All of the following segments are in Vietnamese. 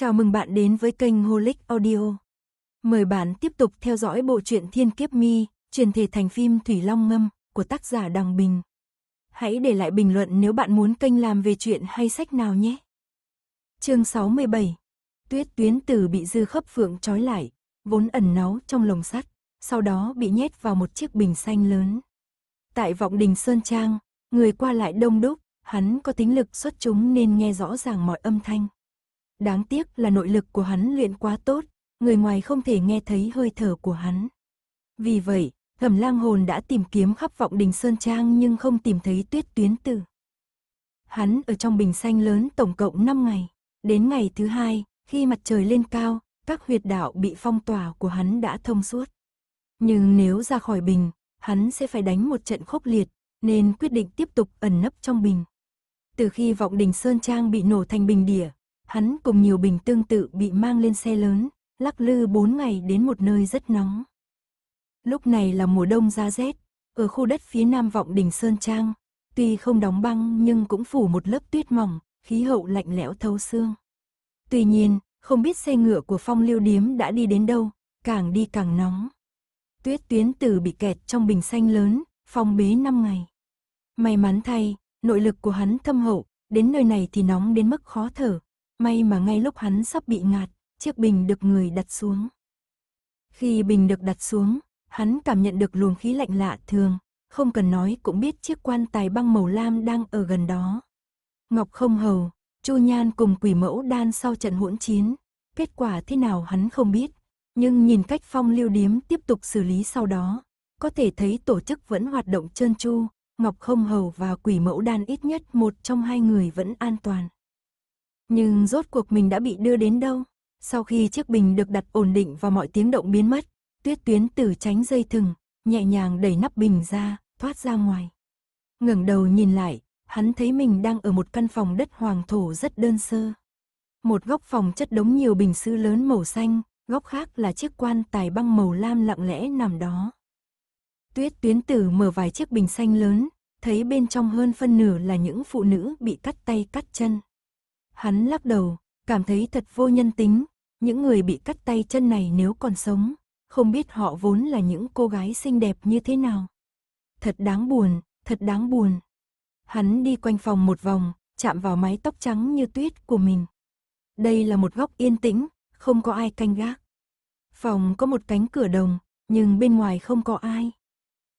Chào mừng bạn đến với kênh Holic Audio. Mời bạn tiếp tục theo dõi bộ truyện Thiên Kiếp Mi, truyền thể thành phim Thủy Long Ngâm của tác giả Đằng Bình. Hãy để lại bình luận nếu bạn muốn kênh làm về chuyện hay sách nào nhé. Chương 67. Tuyết Tuyến Tử bị dư khớp phượng trói lại, vốn ẩn náu trong lồng sắt, sau đó bị nhét vào một chiếc bình xanh lớn. Tại Vọng Đình Sơn Trang, người qua lại đông đúc, hắn có tính lực xuất chúng nên nghe rõ ràng mọi âm thanh. Đáng tiếc là nội lực của hắn luyện quá tốt, người ngoài không thể nghe thấy hơi thở của hắn. Vì vậy, thẩm lang hồn đã tìm kiếm khắp vọng đình Sơn Trang nhưng không tìm thấy tuyết tuyến tử. Hắn ở trong bình xanh lớn tổng cộng 5 ngày. Đến ngày thứ hai, khi mặt trời lên cao, các huyệt đạo bị phong tỏa của hắn đã thông suốt. Nhưng nếu ra khỏi bình, hắn sẽ phải đánh một trận khốc liệt, nên quyết định tiếp tục ẩn nấp trong bình. Từ khi vọng đình Sơn Trang bị nổ thành bình địa, Hắn cùng nhiều bình tương tự bị mang lên xe lớn, lắc lư 4 ngày đến một nơi rất nóng. Lúc này là mùa đông giá rét, ở khu đất phía nam vọng đỉnh Sơn Trang, tuy không đóng băng nhưng cũng phủ một lớp tuyết mỏng, khí hậu lạnh lẽo thấu xương. Tuy nhiên, không biết xe ngựa của phong liêu điếm đã đi đến đâu, càng đi càng nóng. Tuyết tuyến tử bị kẹt trong bình xanh lớn, phong bế 5 ngày. May mắn thay, nội lực của hắn thâm hậu, đến nơi này thì nóng đến mức khó thở, May mà ngay lúc hắn sắp bị ngạt, chiếc bình được người đặt xuống. Khi bình được đặt xuống, hắn cảm nhận được luồng khí lạnh lạ thường, không cần nói cũng biết chiếc quan tài băng màu lam đang ở gần đó. Ngọc không hầu, Chu Nhan cùng quỷ mẫu đan sau trận hỗn chiến, kết quả thế nào hắn không biết, nhưng nhìn cách phong lưu điếm tiếp tục xử lý sau đó, có thể thấy tổ chức vẫn hoạt động trơn tru, Ngọc không hầu và quỷ mẫu đan ít nhất một trong hai người vẫn an toàn. Nhưng rốt cuộc mình đã bị đưa đến đâu? Sau khi chiếc bình được đặt ổn định và mọi tiếng động biến mất, tuyết tuyến tử tránh dây thừng, nhẹ nhàng đẩy nắp bình ra, thoát ra ngoài. ngẩng đầu nhìn lại, hắn thấy mình đang ở một căn phòng đất hoàng thổ rất đơn sơ. Một góc phòng chất đống nhiều bình sứ lớn màu xanh, góc khác là chiếc quan tài băng màu lam lặng lẽ nằm đó. Tuyết tuyến tử mở vài chiếc bình xanh lớn, thấy bên trong hơn phân nửa là những phụ nữ bị cắt tay cắt chân. Hắn lắc đầu, cảm thấy thật vô nhân tính, những người bị cắt tay chân này nếu còn sống, không biết họ vốn là những cô gái xinh đẹp như thế nào. Thật đáng buồn, thật đáng buồn. Hắn đi quanh phòng một vòng, chạm vào mái tóc trắng như tuyết của mình. Đây là một góc yên tĩnh, không có ai canh gác. Phòng có một cánh cửa đồng, nhưng bên ngoài không có ai.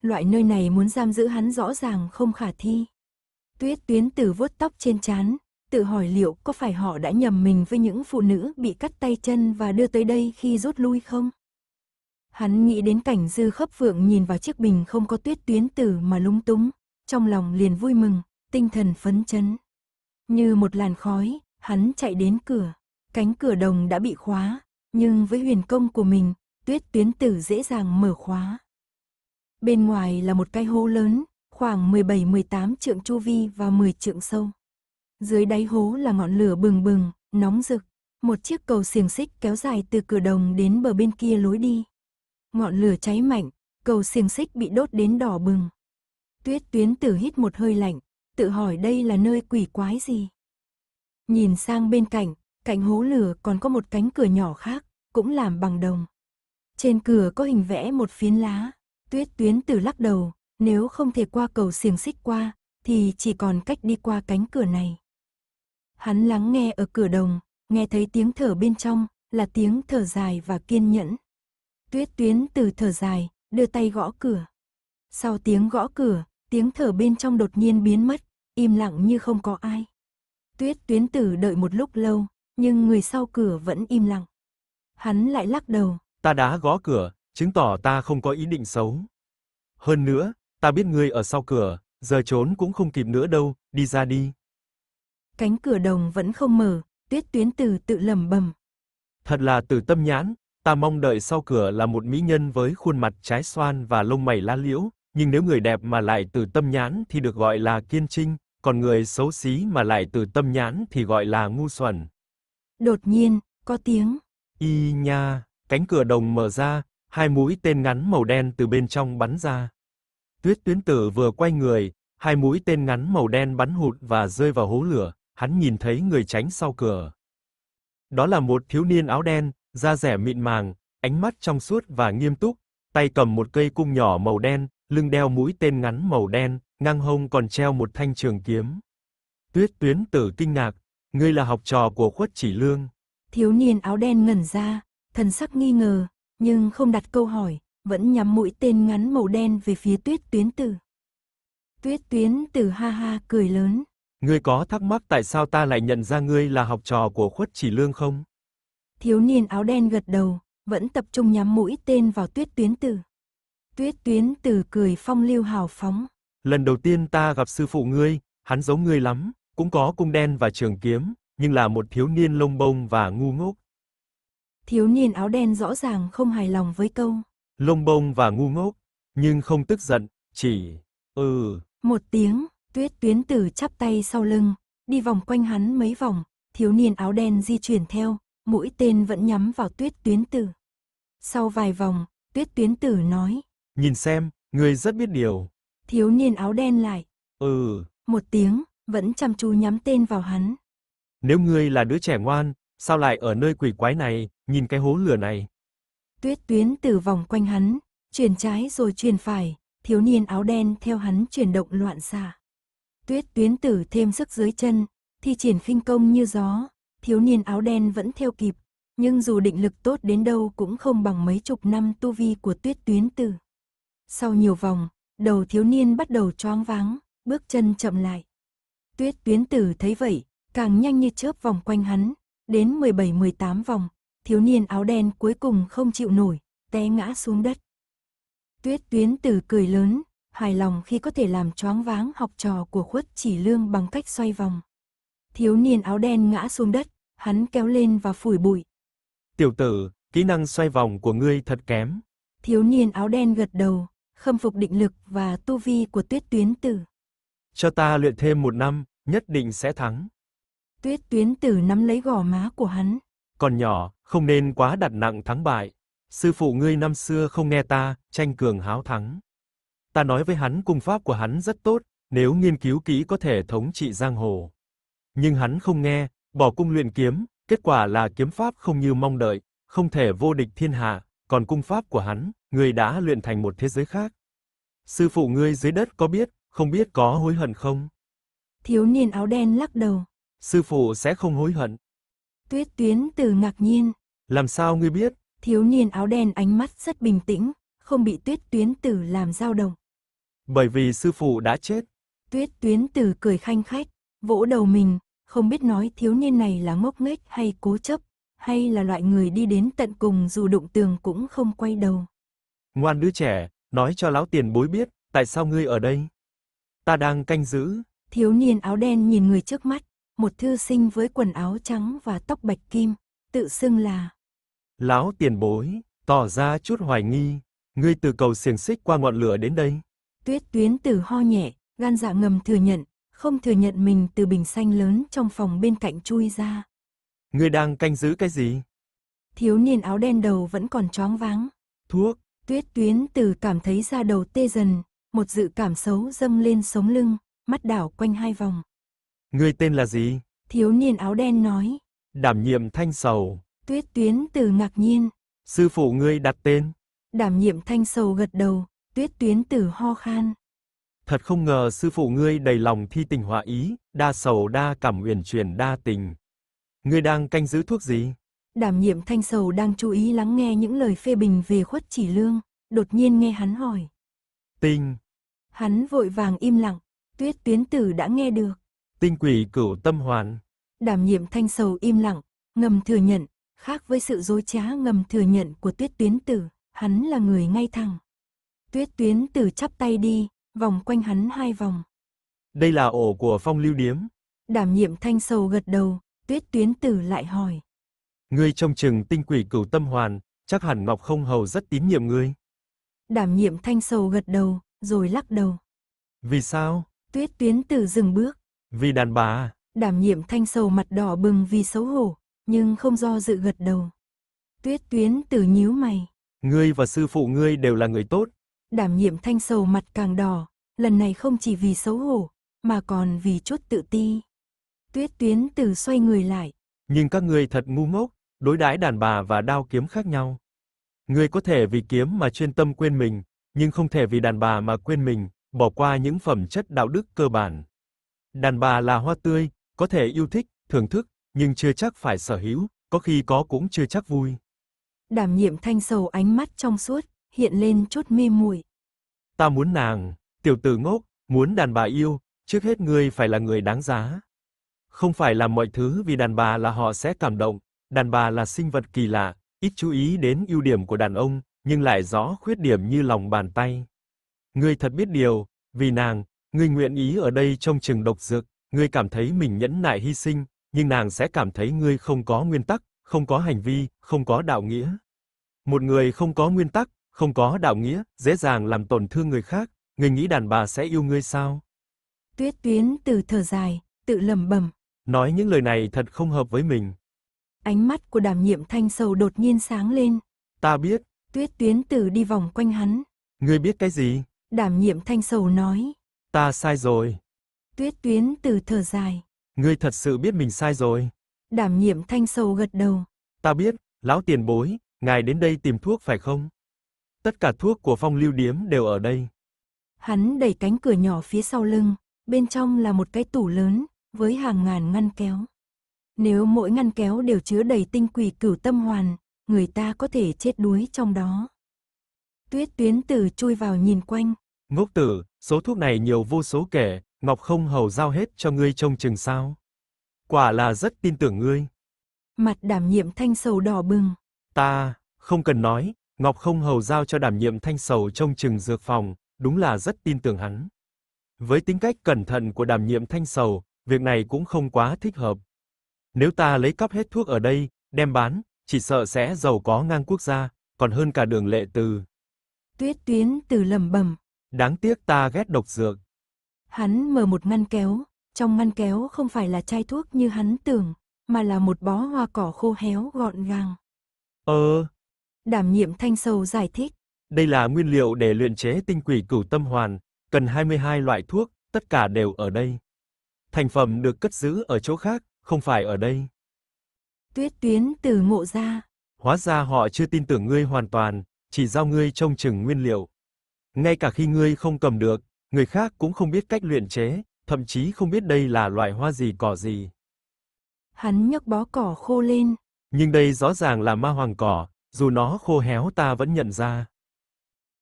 Loại nơi này muốn giam giữ hắn rõ ràng không khả thi. Tuyết tuyến tử vuốt tóc trên trán, tự hỏi liệu có phải họ đã nhầm mình với những phụ nữ bị cắt tay chân và đưa tới đây khi rút lui không? Hắn nghĩ đến cảnh dư khấp vượng nhìn vào chiếc bình không có tuyết tuyến tử mà lung túng, trong lòng liền vui mừng, tinh thần phấn chấn. Như một làn khói, hắn chạy đến cửa, cánh cửa đồng đã bị khóa, nhưng với huyền công của mình, tuyết tuyến tử dễ dàng mở khóa. Bên ngoài là một cái hố lớn, khoảng 17-18 trượng chu vi và 10 trượng sâu. Dưới đáy hố là ngọn lửa bừng bừng, nóng rực. Một chiếc cầu xiềng xích kéo dài từ cửa đồng đến bờ bên kia lối đi. Ngọn lửa cháy mạnh, cầu xiềng xích bị đốt đến đỏ bừng. Tuyết tuyến tử hít một hơi lạnh, tự hỏi đây là nơi quỷ quái gì. Nhìn sang bên cạnh, cạnh hố lửa còn có một cánh cửa nhỏ khác, cũng làm bằng đồng. Trên cửa có hình vẽ một phiến lá, tuyết tuyến tử lắc đầu, nếu không thể qua cầu xiềng xích qua, thì chỉ còn cách đi qua cánh cửa này. Hắn lắng nghe ở cửa đồng, nghe thấy tiếng thở bên trong, là tiếng thở dài và kiên nhẫn. Tuyết tuyến từ thở dài, đưa tay gõ cửa. Sau tiếng gõ cửa, tiếng thở bên trong đột nhiên biến mất, im lặng như không có ai. Tuyết tuyến tử đợi một lúc lâu, nhưng người sau cửa vẫn im lặng. Hắn lại lắc đầu. Ta đã gõ cửa, chứng tỏ ta không có ý định xấu. Hơn nữa, ta biết ngươi ở sau cửa, giờ trốn cũng không kịp nữa đâu, đi ra đi. Cánh cửa đồng vẫn không mở, tuyết tuyến từ tự lầm bầm. Thật là từ tâm nhãn, ta mong đợi sau cửa là một mỹ nhân với khuôn mặt trái xoan và lông mày lá liễu, nhưng nếu người đẹp mà lại từ tâm nhãn thì được gọi là kiên trinh, còn người xấu xí mà lại từ tâm nhãn thì gọi là ngu xuẩn. Đột nhiên, có tiếng. Y nha, cánh cửa đồng mở ra, hai mũi tên ngắn màu đen từ bên trong bắn ra. Tuyết tuyến tử vừa quay người, hai mũi tên ngắn màu đen bắn hụt và rơi vào hố lửa hắn nhìn thấy người tránh sau cửa. Đó là một thiếu niên áo đen, da rẻ mịn màng, ánh mắt trong suốt và nghiêm túc, tay cầm một cây cung nhỏ màu đen, lưng đeo mũi tên ngắn màu đen, ngang hông còn treo một thanh trường kiếm. Tuyết Tuyến Tử kinh ngạc, ngươi là học trò của Khuất Chỉ Lương. Thiếu niên áo đen ngẩn ra, thần sắc nghi ngờ, nhưng không đặt câu hỏi, vẫn nhắm mũi tên ngắn màu đen về phía Tuyết Tuyến Tử. Tuyết Tuyến Tử ha ha cười lớn. Ngươi có thắc mắc tại sao ta lại nhận ra ngươi là học trò của Khuất Chỉ Lương không? Thiếu niên áo đen gật đầu, vẫn tập trung nhắm mũi tên vào Tuyết Tuyến Tử. Tuyết Tuyến Tử cười phong lưu hào phóng. Lần đầu tiên ta gặp sư phụ ngươi, hắn giống ngươi lắm, cũng có cung đen và trường kiếm, nhưng là một thiếu niên lông bông và ngu ngốc. Thiếu niên áo đen rõ ràng không hài lòng với câu. Lông bông và ngu ngốc, nhưng không tức giận, chỉ... ừ... Một tiếng, Tuyết tuyến tử chắp tay sau lưng, đi vòng quanh hắn mấy vòng, thiếu niên áo đen di chuyển theo, mũi tên vẫn nhắm vào tuyết tuyến tử. Sau vài vòng, tuyết tuyến tử nói. Nhìn xem, người rất biết điều. Thiếu niên áo đen lại. Ừ. Một tiếng, vẫn chăm chú nhắm tên vào hắn. Nếu ngươi là đứa trẻ ngoan, sao lại ở nơi quỷ quái này, nhìn cái hố lửa này. Tuyết tuyến tử vòng quanh hắn, chuyển trái rồi chuyển phải, thiếu niên áo đen theo hắn chuyển động loạn xạ. Tuyết tuyến tử thêm sức dưới chân, thi triển khinh công như gió, thiếu niên áo đen vẫn theo kịp, nhưng dù định lực tốt đến đâu cũng không bằng mấy chục năm tu vi của tuyết tuyến tử. Sau nhiều vòng, đầu thiếu niên bắt đầu choáng váng, bước chân chậm lại. Tuyết tuyến tử thấy vậy, càng nhanh như chớp vòng quanh hắn, đến 17-18 vòng, thiếu niên áo đen cuối cùng không chịu nổi, té ngã xuống đất. Tuyết tuyến tử cười lớn, hài lòng khi có thể làm choáng váng học trò của khuất chỉ lương bằng cách xoay vòng. Thiếu niên áo đen ngã xuống đất, hắn kéo lên và phủi bụi. Tiểu tử, kỹ năng xoay vòng của ngươi thật kém. Thiếu niên áo đen gật đầu, khâm phục định lực và tu vi của tuyết tuyến tử. Cho ta luyện thêm một năm, nhất định sẽ thắng. Tuyết tuyến tử nắm lấy gò má của hắn. Còn nhỏ, không nên quá đặt nặng thắng bại. Sư phụ ngươi năm xưa không nghe ta, tranh cường háo thắng ta nói với hắn cung pháp của hắn rất tốt, nếu nghiên cứu kỹ có thể thống trị giang hồ. Nhưng hắn không nghe, bỏ cung luyện kiếm, kết quả là kiếm pháp không như mong đợi, không thể vô địch thiên hạ, còn cung pháp của hắn, người đã luyện thành một thế giới khác. Sư phụ ngươi dưới đất có biết, không biết có hối hận không? Thiếu niên áo đen lắc đầu. Sư phụ sẽ không hối hận. Tuyết Tuyến từ ngạc nhiên. Làm sao ngươi biết? Thiếu niên áo đen ánh mắt rất bình tĩnh không bị tuyết tuyến tử làm dao động. Bởi vì sư phụ đã chết. Tuyết tuyến tử cười khanh khách, vỗ đầu mình, không biết nói thiếu niên này là ngốc nghếch hay cố chấp, hay là loại người đi đến tận cùng dù đụng tường cũng không quay đầu. Ngoan đứa trẻ, nói cho lão tiền bối biết, tại sao ngươi ở đây? Ta đang canh giữ. Thiếu niên áo đen nhìn người trước mắt, một thư sinh với quần áo trắng và tóc bạch kim, tự xưng là Lão tiền bối, tỏ ra chút hoài nghi. Ngươi từ cầu xiềng xích qua ngọn lửa đến đây. Tuyết tuyến tử ho nhẹ, gan dạ ngầm thừa nhận, không thừa nhận mình từ bình xanh lớn trong phòng bên cạnh chui ra. Ngươi đang canh giữ cái gì? Thiếu niên áo đen đầu vẫn còn choáng váng. Thuốc. Tuyết tuyến tử cảm thấy da đầu tê dần, một dự cảm xấu dâng lên sống lưng, mắt đảo quanh hai vòng. Ngươi tên là gì? Thiếu niên áo đen nói. Đảm nhiệm thanh sầu. Tuyết tuyến từ ngạc nhiên. Sư phụ ngươi đặt tên. Đảm nhiệm thanh sầu gật đầu, tuyết tuyến tử ho khan. Thật không ngờ sư phụ ngươi đầy lòng thi tình họa ý, đa sầu đa cảm uyển chuyển đa tình. Ngươi đang canh giữ thuốc gì? Đảm nhiệm thanh sầu đang chú ý lắng nghe những lời phê bình về khuất chỉ lương, đột nhiên nghe hắn hỏi. Tinh. Hắn vội vàng im lặng, tuyết tuyến tử đã nghe được. Tinh quỷ cửu tâm hoàn. Đảm nhiệm thanh sầu im lặng, ngầm thừa nhận, khác với sự dối trá ngầm thừa nhận của tuyết tuyến tử hắn là người ngay thẳng. Tuyết tuyến tử chắp tay đi, vòng quanh hắn hai vòng. Đây là ổ của phong lưu điếm. Đảm nhiệm thanh sầu gật đầu, tuyết tuyến tử lại hỏi. Ngươi trông chừng tinh quỷ cửu tâm hoàn, chắc hẳn Ngọc Không Hầu rất tín nhiệm ngươi. Đảm nhiệm thanh sầu gật đầu, rồi lắc đầu. Vì sao? Tuyết tuyến tử dừng bước. Vì đàn bà. À? Đảm nhiệm thanh sầu mặt đỏ bừng vì xấu hổ, nhưng không do dự gật đầu. Tuyết tuyến tử nhíu mày. Ngươi và sư phụ ngươi đều là người tốt. Đảm nhiệm thanh sầu mặt càng đỏ, lần này không chỉ vì xấu hổ, mà còn vì chút tự ti. Tuyết tuyến từ xoay người lại. Nhưng các ngươi thật ngu ngốc, đối đãi đàn bà và đao kiếm khác nhau. Ngươi có thể vì kiếm mà chuyên tâm quên mình, nhưng không thể vì đàn bà mà quên mình, bỏ qua những phẩm chất đạo đức cơ bản. Đàn bà là hoa tươi, có thể yêu thích, thưởng thức, nhưng chưa chắc phải sở hữu, có khi có cũng chưa chắc vui đảm nhiệm thanh sầu ánh mắt trong suốt, hiện lên chút mê muội. Ta muốn nàng, tiểu tử ngốc, muốn đàn bà yêu, trước hết ngươi phải là người đáng giá. Không phải làm mọi thứ vì đàn bà là họ sẽ cảm động, đàn bà là sinh vật kỳ lạ, ít chú ý đến ưu điểm của đàn ông, nhưng lại rõ khuyết điểm như lòng bàn tay. Ngươi thật biết điều, vì nàng, ngươi nguyện ý ở đây trong trường độc dược, ngươi cảm thấy mình nhẫn nại hy sinh, nhưng nàng sẽ cảm thấy ngươi không có nguyên tắc, không có hành vi, không có đạo nghĩa. Một người không có nguyên tắc, không có đạo nghĩa, dễ dàng làm tổn thương người khác, Ngươi nghĩ đàn bà sẽ yêu ngươi sao? Tuyết Tuyến từ thở dài, tự lẩm bẩm. Nói những lời này thật không hợp với mình. Ánh mắt của Đàm Nhiệm Thanh sầu đột nhiên sáng lên. Ta biết. Tuyết Tuyến từ đi vòng quanh hắn. Ngươi biết cái gì? Đàm Nhiệm Thanh sầu nói. Ta sai rồi. Tuyết Tuyến từ thở dài. Ngươi thật sự biết mình sai rồi. Đảm nhiệm thanh sầu gật đầu. Ta biết, lão tiền bối, ngài đến đây tìm thuốc phải không? Tất cả thuốc của phong lưu điếm đều ở đây. Hắn đẩy cánh cửa nhỏ phía sau lưng, bên trong là một cái tủ lớn, với hàng ngàn ngăn kéo. Nếu mỗi ngăn kéo đều chứa đầy tinh quỷ cửu tâm hoàn, người ta có thể chết đuối trong đó. Tuyết tuyến tử chui vào nhìn quanh. Ngốc tử, số thuốc này nhiều vô số kể, Ngọc không hầu giao hết cho ngươi trông chừng sao? quả là rất tin tưởng ngươi. Mặt đảm nhiệm thanh sầu đỏ bừng. Ta, không cần nói, Ngọc không hầu giao cho đảm nhiệm thanh sầu trông chừng dược phòng, đúng là rất tin tưởng hắn. Với tính cách cẩn thận của đảm nhiệm thanh sầu, việc này cũng không quá thích hợp. Nếu ta lấy cắp hết thuốc ở đây, đem bán, chỉ sợ sẽ giàu có ngang quốc gia, còn hơn cả đường lệ từ. Tuyết tuyến từ lầm bầm. Đáng tiếc ta ghét độc dược. Hắn mở một ngăn kéo, trong ngăn kéo không phải là chai thuốc như hắn tưởng, mà là một bó hoa cỏ khô héo gọn gàng. Ờ. Đảm nhiệm thanh sầu giải thích. Đây là nguyên liệu để luyện chế tinh quỷ cửu tâm hoàn, cần 22 loại thuốc, tất cả đều ở đây. Thành phẩm được cất giữ ở chỗ khác, không phải ở đây. Tuyết tuyến từ ngộ ra. Hóa ra họ chưa tin tưởng ngươi hoàn toàn, chỉ giao ngươi trông chừng nguyên liệu. Ngay cả khi ngươi không cầm được, người khác cũng không biết cách luyện chế, thậm chí không biết đây là loại hoa gì cỏ gì. Hắn nhấc bó cỏ khô lên. Nhưng đây rõ ràng là ma hoàng cỏ, dù nó khô héo ta vẫn nhận ra.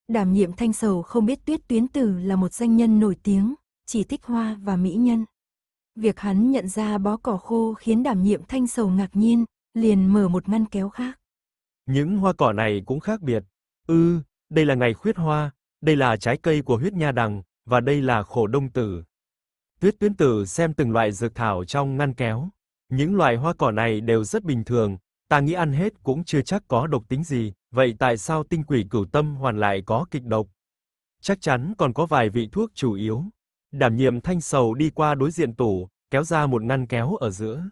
Đảm nhiệm thanh sầu không biết tuyết tuyến tử là một danh nhân nổi tiếng, chỉ thích hoa và mỹ nhân. Việc hắn nhận ra bó cỏ khô khiến đảm nhiệm thanh sầu ngạc nhiên, liền mở một ngăn kéo khác. Những hoa cỏ này cũng khác biệt. Ư, ừ, đây là ngày khuyết hoa, đây là trái cây của huyết nha đằng, và đây là khổ đông tử. Tuyết tuyến tử xem từng loại dược thảo trong ngăn kéo. Những loại hoa cỏ này đều rất bình thường, ta nghĩ ăn hết cũng chưa chắc có độc tính gì, vậy tại sao tinh quỷ cửu tâm hoàn lại có kịch độc? Chắc chắn còn có vài vị thuốc chủ yếu. Đảm nhiệm thanh sầu đi qua đối diện tủ, kéo ra một ngăn kéo ở giữa.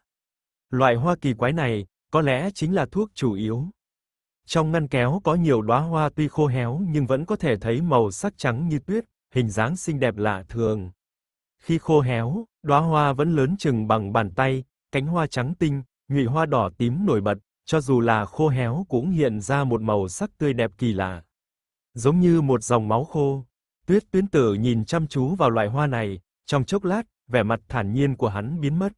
Loại hoa kỳ quái này, có lẽ chính là thuốc chủ yếu. Trong ngăn kéo có nhiều đóa hoa tuy khô héo nhưng vẫn có thể thấy màu sắc trắng như tuyết, hình dáng xinh đẹp lạ thường. Khi khô héo, đóa hoa vẫn lớn chừng bằng bàn tay, cánh hoa trắng tinh, nhụy hoa đỏ tím nổi bật, cho dù là khô héo cũng hiện ra một màu sắc tươi đẹp kỳ lạ. Giống như một dòng máu khô. Tuyết Tuyến Tử nhìn chăm chú vào loại hoa này, trong chốc lát, vẻ mặt thản nhiên của hắn biến mất.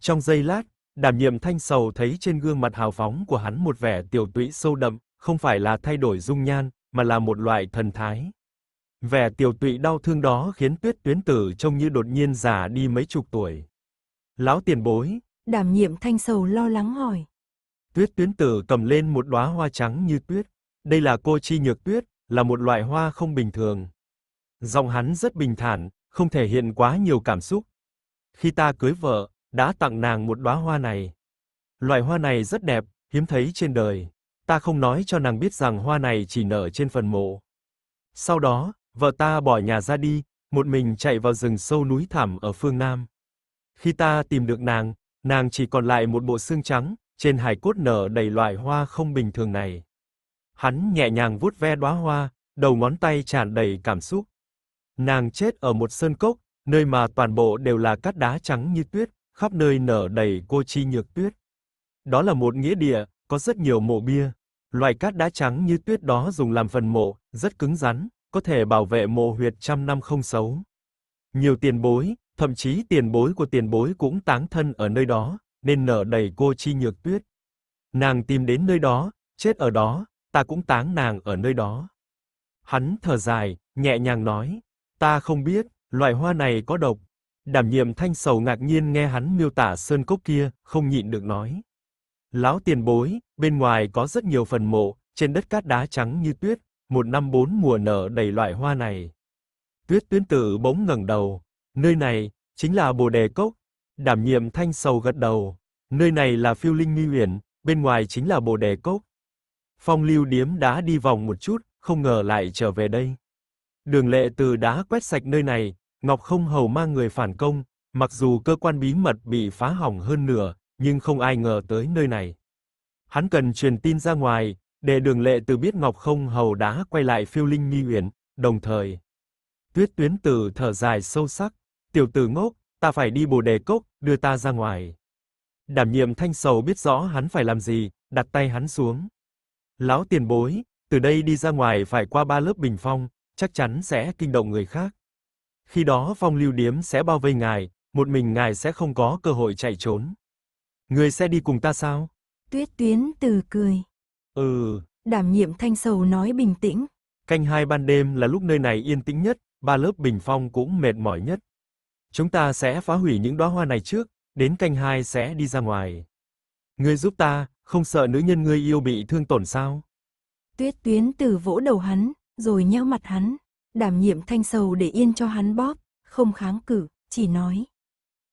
Trong giây lát, Đảm nhiệm thanh sầu thấy trên gương mặt hào phóng của hắn một vẻ tiểu tụy sâu đậm, không phải là thay đổi dung nhan, mà là một loại thần thái. Vẻ tiều tụy đau thương đó khiến tuyết tuyến tử trông như đột nhiên già đi mấy chục tuổi. Lão tiền bối. Đảm nhiệm thanh sầu lo lắng hỏi. Tuyết tuyến tử cầm lên một đóa hoa trắng như tuyết. Đây là cô chi nhược tuyết, là một loại hoa không bình thường. giọng hắn rất bình thản, không thể hiện quá nhiều cảm xúc. Khi ta cưới vợ, đã tặng nàng một đóa hoa này. loại hoa này rất đẹp, hiếm thấy trên đời. Ta không nói cho nàng biết rằng hoa này chỉ nở trên phần mộ. Sau đó, Vợ ta bỏ nhà ra đi, một mình chạy vào rừng sâu núi thẳm ở phương Nam. Khi ta tìm được nàng, nàng chỉ còn lại một bộ xương trắng, trên hài cốt nở đầy loại hoa không bình thường này. Hắn nhẹ nhàng vuốt ve đóa hoa, đầu ngón tay tràn đầy cảm xúc. Nàng chết ở một sơn cốc, nơi mà toàn bộ đều là cát đá trắng như tuyết, khắp nơi nở đầy cô chi nhược tuyết. Đó là một nghĩa địa, có rất nhiều mộ bia. Loại cát đá trắng như tuyết đó dùng làm phần mộ, rất cứng rắn, có thể bảo vệ mộ huyệt trăm năm không xấu. Nhiều tiền bối, thậm chí tiền bối của tiền bối cũng táng thân ở nơi đó, nên nở đầy cô Chi Nhược Tuyết. Nàng tìm đến nơi đó, chết ở đó, ta cũng táng nàng ở nơi đó. Hắn thở dài, nhẹ nhàng nói, ta không biết, loại hoa này có độc. Đảm nhiệm thanh sầu ngạc nhiên nghe hắn miêu tả sơn cốc kia, không nhịn được nói. Lão tiền bối, bên ngoài có rất nhiều phần mộ, trên đất cát đá trắng như tuyết, một năm bốn mùa nở đầy loại hoa này. Tuyết Tuyến Tử bỗng ngẩng đầu, nơi này chính là Bồ Đề Cốc. Đảm nhiệm Thanh Sầu gật đầu, nơi này là Phiêu Linh Nghi Uyển, bên ngoài chính là Bồ Đề Cốc. Phong Lưu Điếm đã đi vòng một chút, không ngờ lại trở về đây. Đường Lệ từ đá quét sạch nơi này, Ngọc Không Hầu mang người phản công, mặc dù cơ quan bí mật bị phá hỏng hơn nửa, nhưng không ai ngờ tới nơi này. Hắn cần truyền tin ra ngoài, để đường lệ từ biết Ngọc không hầu đá quay lại phiêu linh nghi uyển, đồng thời. Tuyết tuyến tử thở dài sâu sắc, tiểu tử ngốc, ta phải đi bồ đề cốc, đưa ta ra ngoài. Đảm nhiệm thanh sầu biết rõ hắn phải làm gì, đặt tay hắn xuống. Lão tiền bối, từ đây đi ra ngoài phải qua ba lớp bình phong, chắc chắn sẽ kinh động người khác. Khi đó phong lưu điếm sẽ bao vây ngài, một mình ngài sẽ không có cơ hội chạy trốn. Người sẽ đi cùng ta sao? Tuyết tuyến từ cười. Ừ. Đảm nhiệm thanh sầu nói bình tĩnh. Canh hai ban đêm là lúc nơi này yên tĩnh nhất, ba lớp bình phong cũng mệt mỏi nhất. Chúng ta sẽ phá hủy những đóa hoa này trước, đến canh hai sẽ đi ra ngoài. Ngươi giúp ta, không sợ nữ nhân ngươi yêu bị thương tổn sao? Tuyết Tuyến từ vỗ đầu hắn, rồi nhéo mặt hắn, đảm nhiệm thanh sầu để yên cho hắn bóp, không kháng cử chỉ nói.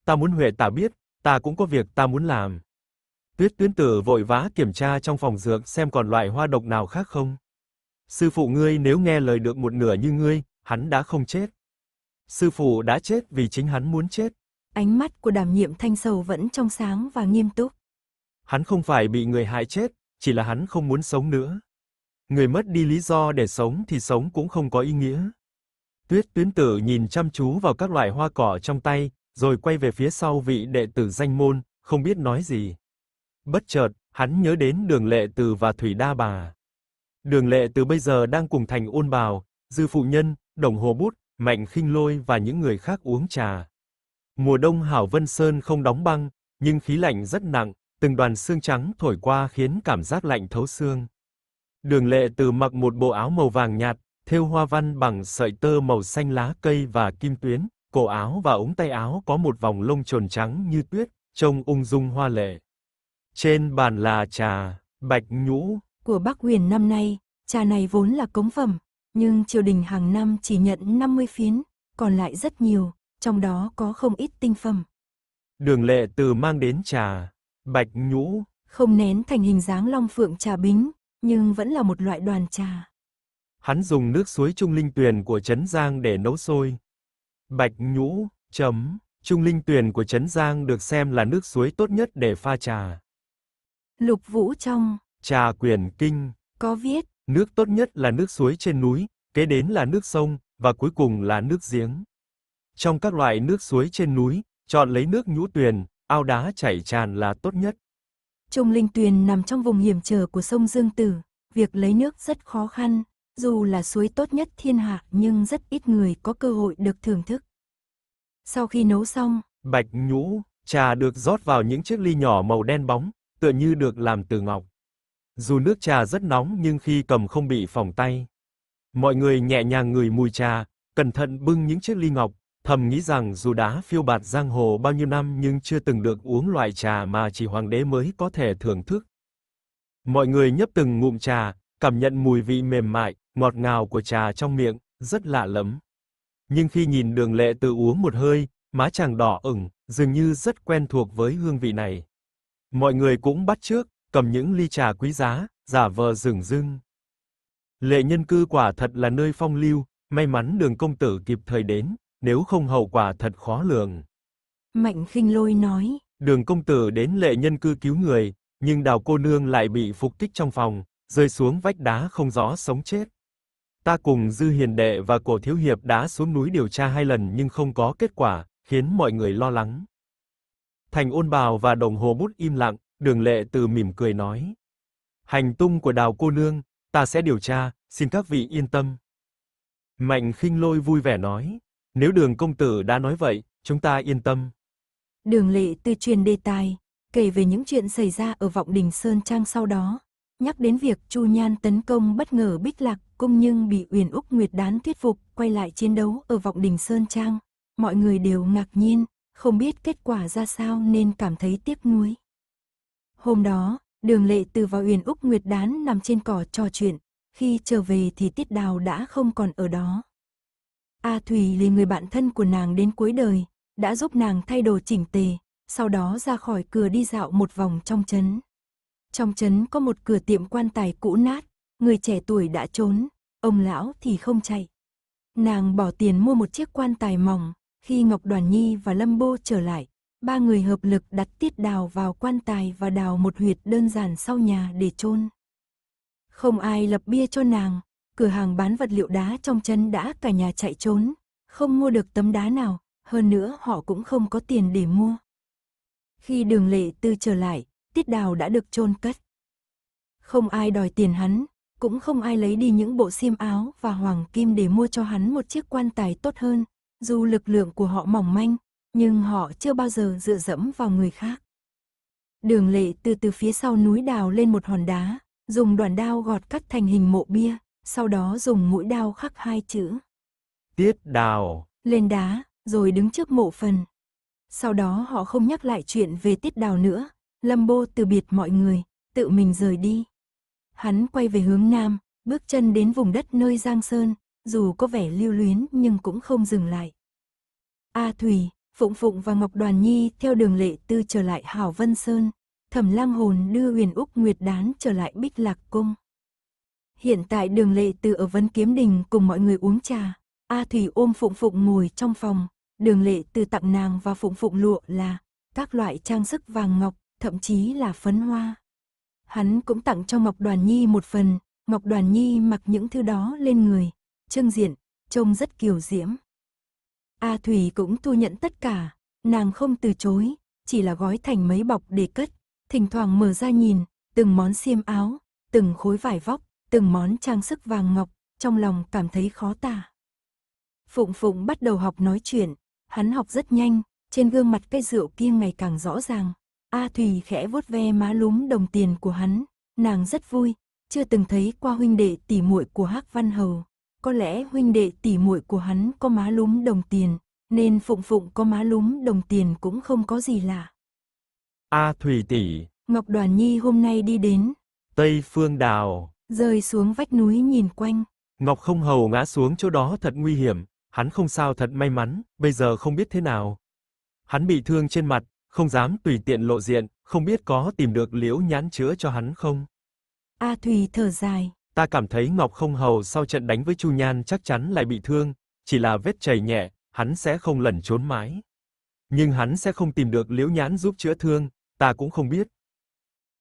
Ta muốn Huệ Tả biết, ta cũng có việc ta muốn làm. Tuyết tuyến tử vội vã kiểm tra trong phòng dược xem còn loại hoa độc nào khác không. Sư phụ ngươi nếu nghe lời được một nửa như ngươi, hắn đã không chết. Sư phụ đã chết vì chính hắn muốn chết. Ánh mắt của đàm nhiệm thanh sầu vẫn trong sáng và nghiêm túc. Hắn không phải bị người hại chết, chỉ là hắn không muốn sống nữa. Người mất đi lý do để sống thì sống cũng không có ý nghĩa. Tuyết tuyến tử nhìn chăm chú vào các loại hoa cỏ trong tay, rồi quay về phía sau vị đệ tử danh môn, không biết nói gì. Bất chợt, hắn nhớ đến Đường Lệ Từ và Thủy Đa Bà. Đường Lệ Từ bây giờ đang cùng Thành Ôn Bào, Dư Phụ Nhân, Đồng Hồ Bút, Mạnh Khinh Lôi và những người khác uống trà. Mùa đông Hảo Vân Sơn không đóng băng, nhưng khí lạnh rất nặng, từng đoàn sương trắng thổi qua khiến cảm giác lạnh thấu xương. Đường Lệ Từ mặc một bộ áo màu vàng nhạt, thêu hoa văn bằng sợi tơ màu xanh lá cây và kim tuyến, cổ áo và ống tay áo có một vòng lông tròn trắng như tuyết, trông ung dung hoa lệ. Trên bàn là trà, bạch nhũ. Của Bắc Huyền năm nay, trà này vốn là cống phẩm, nhưng triều đình hàng năm chỉ nhận 50 phiến, còn lại rất nhiều, trong đó có không ít tinh phẩm. Đường lệ từ mang đến trà, bạch nhũ. Không nén thành hình dáng long phượng trà bính, nhưng vẫn là một loại đoàn trà. Hắn dùng nước suối trung linh tuyền của Trấn Giang để nấu sôi. Bạch nhũ, chấm, trung linh tuyền của Trấn Giang được xem là nước suối tốt nhất để pha trà. Lục Vũ trong Trà Quyền Kinh có viết, nước tốt nhất là nước suối trên núi, kế đến là nước sông và cuối cùng là nước giếng. Trong các loại nước suối trên núi, chọn lấy nước nhũ tuyền, ao đá chảy tràn là tốt nhất. Trung Linh Tuyền nằm trong vùng hiểm trở của sông Dương Tử, việc lấy nước rất khó khăn, dù là suối tốt nhất thiên hạ nhưng rất ít người có cơ hội được thưởng thức. Sau khi nấu xong, bạch nhũ, trà được rót vào những chiếc ly nhỏ màu đen bóng, tựa như được làm từ ngọc. Dù nước trà rất nóng nhưng khi cầm không bị phỏng tay. Mọi người nhẹ nhàng ngửi mùi trà, cẩn thận bưng những chiếc ly ngọc, thầm nghĩ rằng dù đã phiêu bạt giang hồ bao nhiêu năm nhưng chưa từng được uống loại trà mà chỉ hoàng đế mới có thể thưởng thức. Mọi người nhấp từng ngụm trà, cảm nhận mùi vị mềm mại, ngọt ngào của trà trong miệng, rất lạ lẫm. Nhưng khi nhìn Đường Lệ tự uống một hơi, má chàng đỏ ửng, dường như rất quen thuộc với hương vị này. Mọi người cũng bắt chước, cầm những ly trà quý giá, giả vờ rừng rưng. Lệ nhân cư quả thật là nơi phong lưu, may mắn đường công tử kịp thời đến, nếu không hậu quả thật khó lường. Mạnh khinh lôi nói. Đường công tử đến lệ nhân cư cứu người, nhưng đào cô nương lại bị phục kích trong phòng, rơi xuống vách đá không rõ sống chết. Ta cùng Dư Hiền Đệ và Cổ Thiếu Hiệp đã xuống núi điều tra hai lần nhưng không có kết quả, khiến mọi người lo lắng. Thành ôn bào và đồng hồ bút im lặng, đường lệ từ mỉm cười nói. Hành tung của đào cô nương, ta sẽ điều tra, xin các vị yên tâm. Mạnh khinh lôi vui vẻ nói, nếu đường công tử đã nói vậy, chúng ta yên tâm. Đường lệ từ truyền đề tài, kể về những chuyện xảy ra ở vọng đỉnh Sơn Trang sau đó, nhắc đến việc Chu Nhan tấn công bất ngờ Bích Lạc cung nhưng bị Uyển Úc Nguyệt Đán thuyết phục quay lại chiến đấu ở vọng đỉnh Sơn Trang. Mọi người đều ngạc nhiên, không biết kết quả ra sao nên cảm thấy tiếc nuối. Hôm đó, đường lệ từ vào Uyển Úc Nguyệt Đán nằm trên cỏ trò chuyện, khi trở về thì Tiết Đào đã không còn ở đó. A à, Thủy là người bạn thân của nàng đến cuối đời, đã giúp nàng thay đồ chỉnh tề, sau đó ra khỏi cửa đi dạo một vòng trong chấn. Trong chấn có một cửa tiệm quan tài cũ nát, người trẻ tuổi đã trốn, ông lão thì không chạy. Nàng bỏ tiền mua một chiếc quan tài mỏng, khi Ngọc Đoàn Nhi và Lâm Bô trở lại, ba người hợp lực đặt tiết đào vào quan tài và đào một huyệt đơn giản sau nhà để chôn. Không ai lập bia cho nàng, cửa hàng bán vật liệu đá trong chân đã cả nhà chạy trốn, không mua được tấm đá nào, hơn nữa họ cũng không có tiền để mua. Khi đường lệ tư trở lại, tiết đào đã được chôn cất. Không ai đòi tiền hắn, cũng không ai lấy đi những bộ xiêm áo và hoàng kim để mua cho hắn một chiếc quan tài tốt hơn, dù lực lượng của họ mỏng manh, nhưng họ chưa bao giờ dựa dẫm vào người khác. Đường lệ từ từ phía sau núi đào lên một hòn đá, dùng đoạn đao gọt cắt thành hình mộ bia, sau đó dùng mũi đao khắc hai chữ. Tiết đào. Lên đá, rồi đứng trước mộ phần. Sau đó họ không nhắc lại chuyện về tiết đào nữa, Lâm Bô từ biệt mọi người, tự mình rời đi. Hắn quay về hướng nam, bước chân đến vùng đất nơi Giang Sơn, dù có vẻ lưu luyến nhưng cũng không dừng lại. A à Thùy, Phụng Phụng và Ngọc Đoàn Nhi theo đường lệ tư trở lại Hảo Vân Sơn, Thẩm Lang Hồn đưa Huyền Úc Nguyệt Đán trở lại Bích Lạc Cung. Hiện tại đường lệ tư ở Vân Kiếm Đình cùng mọi người uống trà, A à Thùy ôm Phụng Phụng ngồi trong phòng, đường lệ tư tặng nàng và Phụng Phụng lụa là các loại trang sức vàng ngọc, thậm chí là phấn hoa. Hắn cũng tặng cho Ngọc Đoàn Nhi một phần, Ngọc Đoàn Nhi mặc những thứ đó lên người, trưng diện, trông rất kiều diễm. A Thủy cũng thu nhận tất cả, nàng không từ chối, chỉ là gói thành mấy bọc để cất, thỉnh thoảng mở ra nhìn, từng món xiêm áo, từng khối vải vóc, từng món trang sức vàng ngọc, trong lòng cảm thấy khó tả. Phụng Phụng bắt đầu học nói chuyện, hắn học rất nhanh, trên gương mặt cây rượu kia ngày càng rõ ràng. A thủy khẽ vuốt ve má lúm đồng tiền của hắn, nàng rất vui, chưa từng thấy qua huynh đệ tỉ muội của Hắc Văn Hầu. Có lẽ huynh đệ tỉ muội của hắn có má lúm đồng tiền, nên phụng phụng có má lúm đồng tiền cũng không có gì lạ. A Thủy tỷ, Ngọc Đoàn Nhi hôm nay đi đến Tây Phương Đào, rơi xuống vách núi nhìn quanh. Ngọc Không Hầu ngã xuống chỗ đó thật nguy hiểm, hắn không sao thật may mắn, bây giờ không biết thế nào. Hắn bị thương trên mặt, không dám tùy tiện lộ diện, không biết có tìm được liễu nhãn chữa cho hắn không. A thủy thở dài, Ta cảm thấy Ngọc Không Hầu sau trận đánh với Chu Nhan chắc chắn lại bị thương, chỉ là vết chảy nhẹ, hắn sẽ không lẩn trốn mãi. Nhưng hắn sẽ không tìm được Liễu Nhãn giúp chữa thương, ta cũng không biết.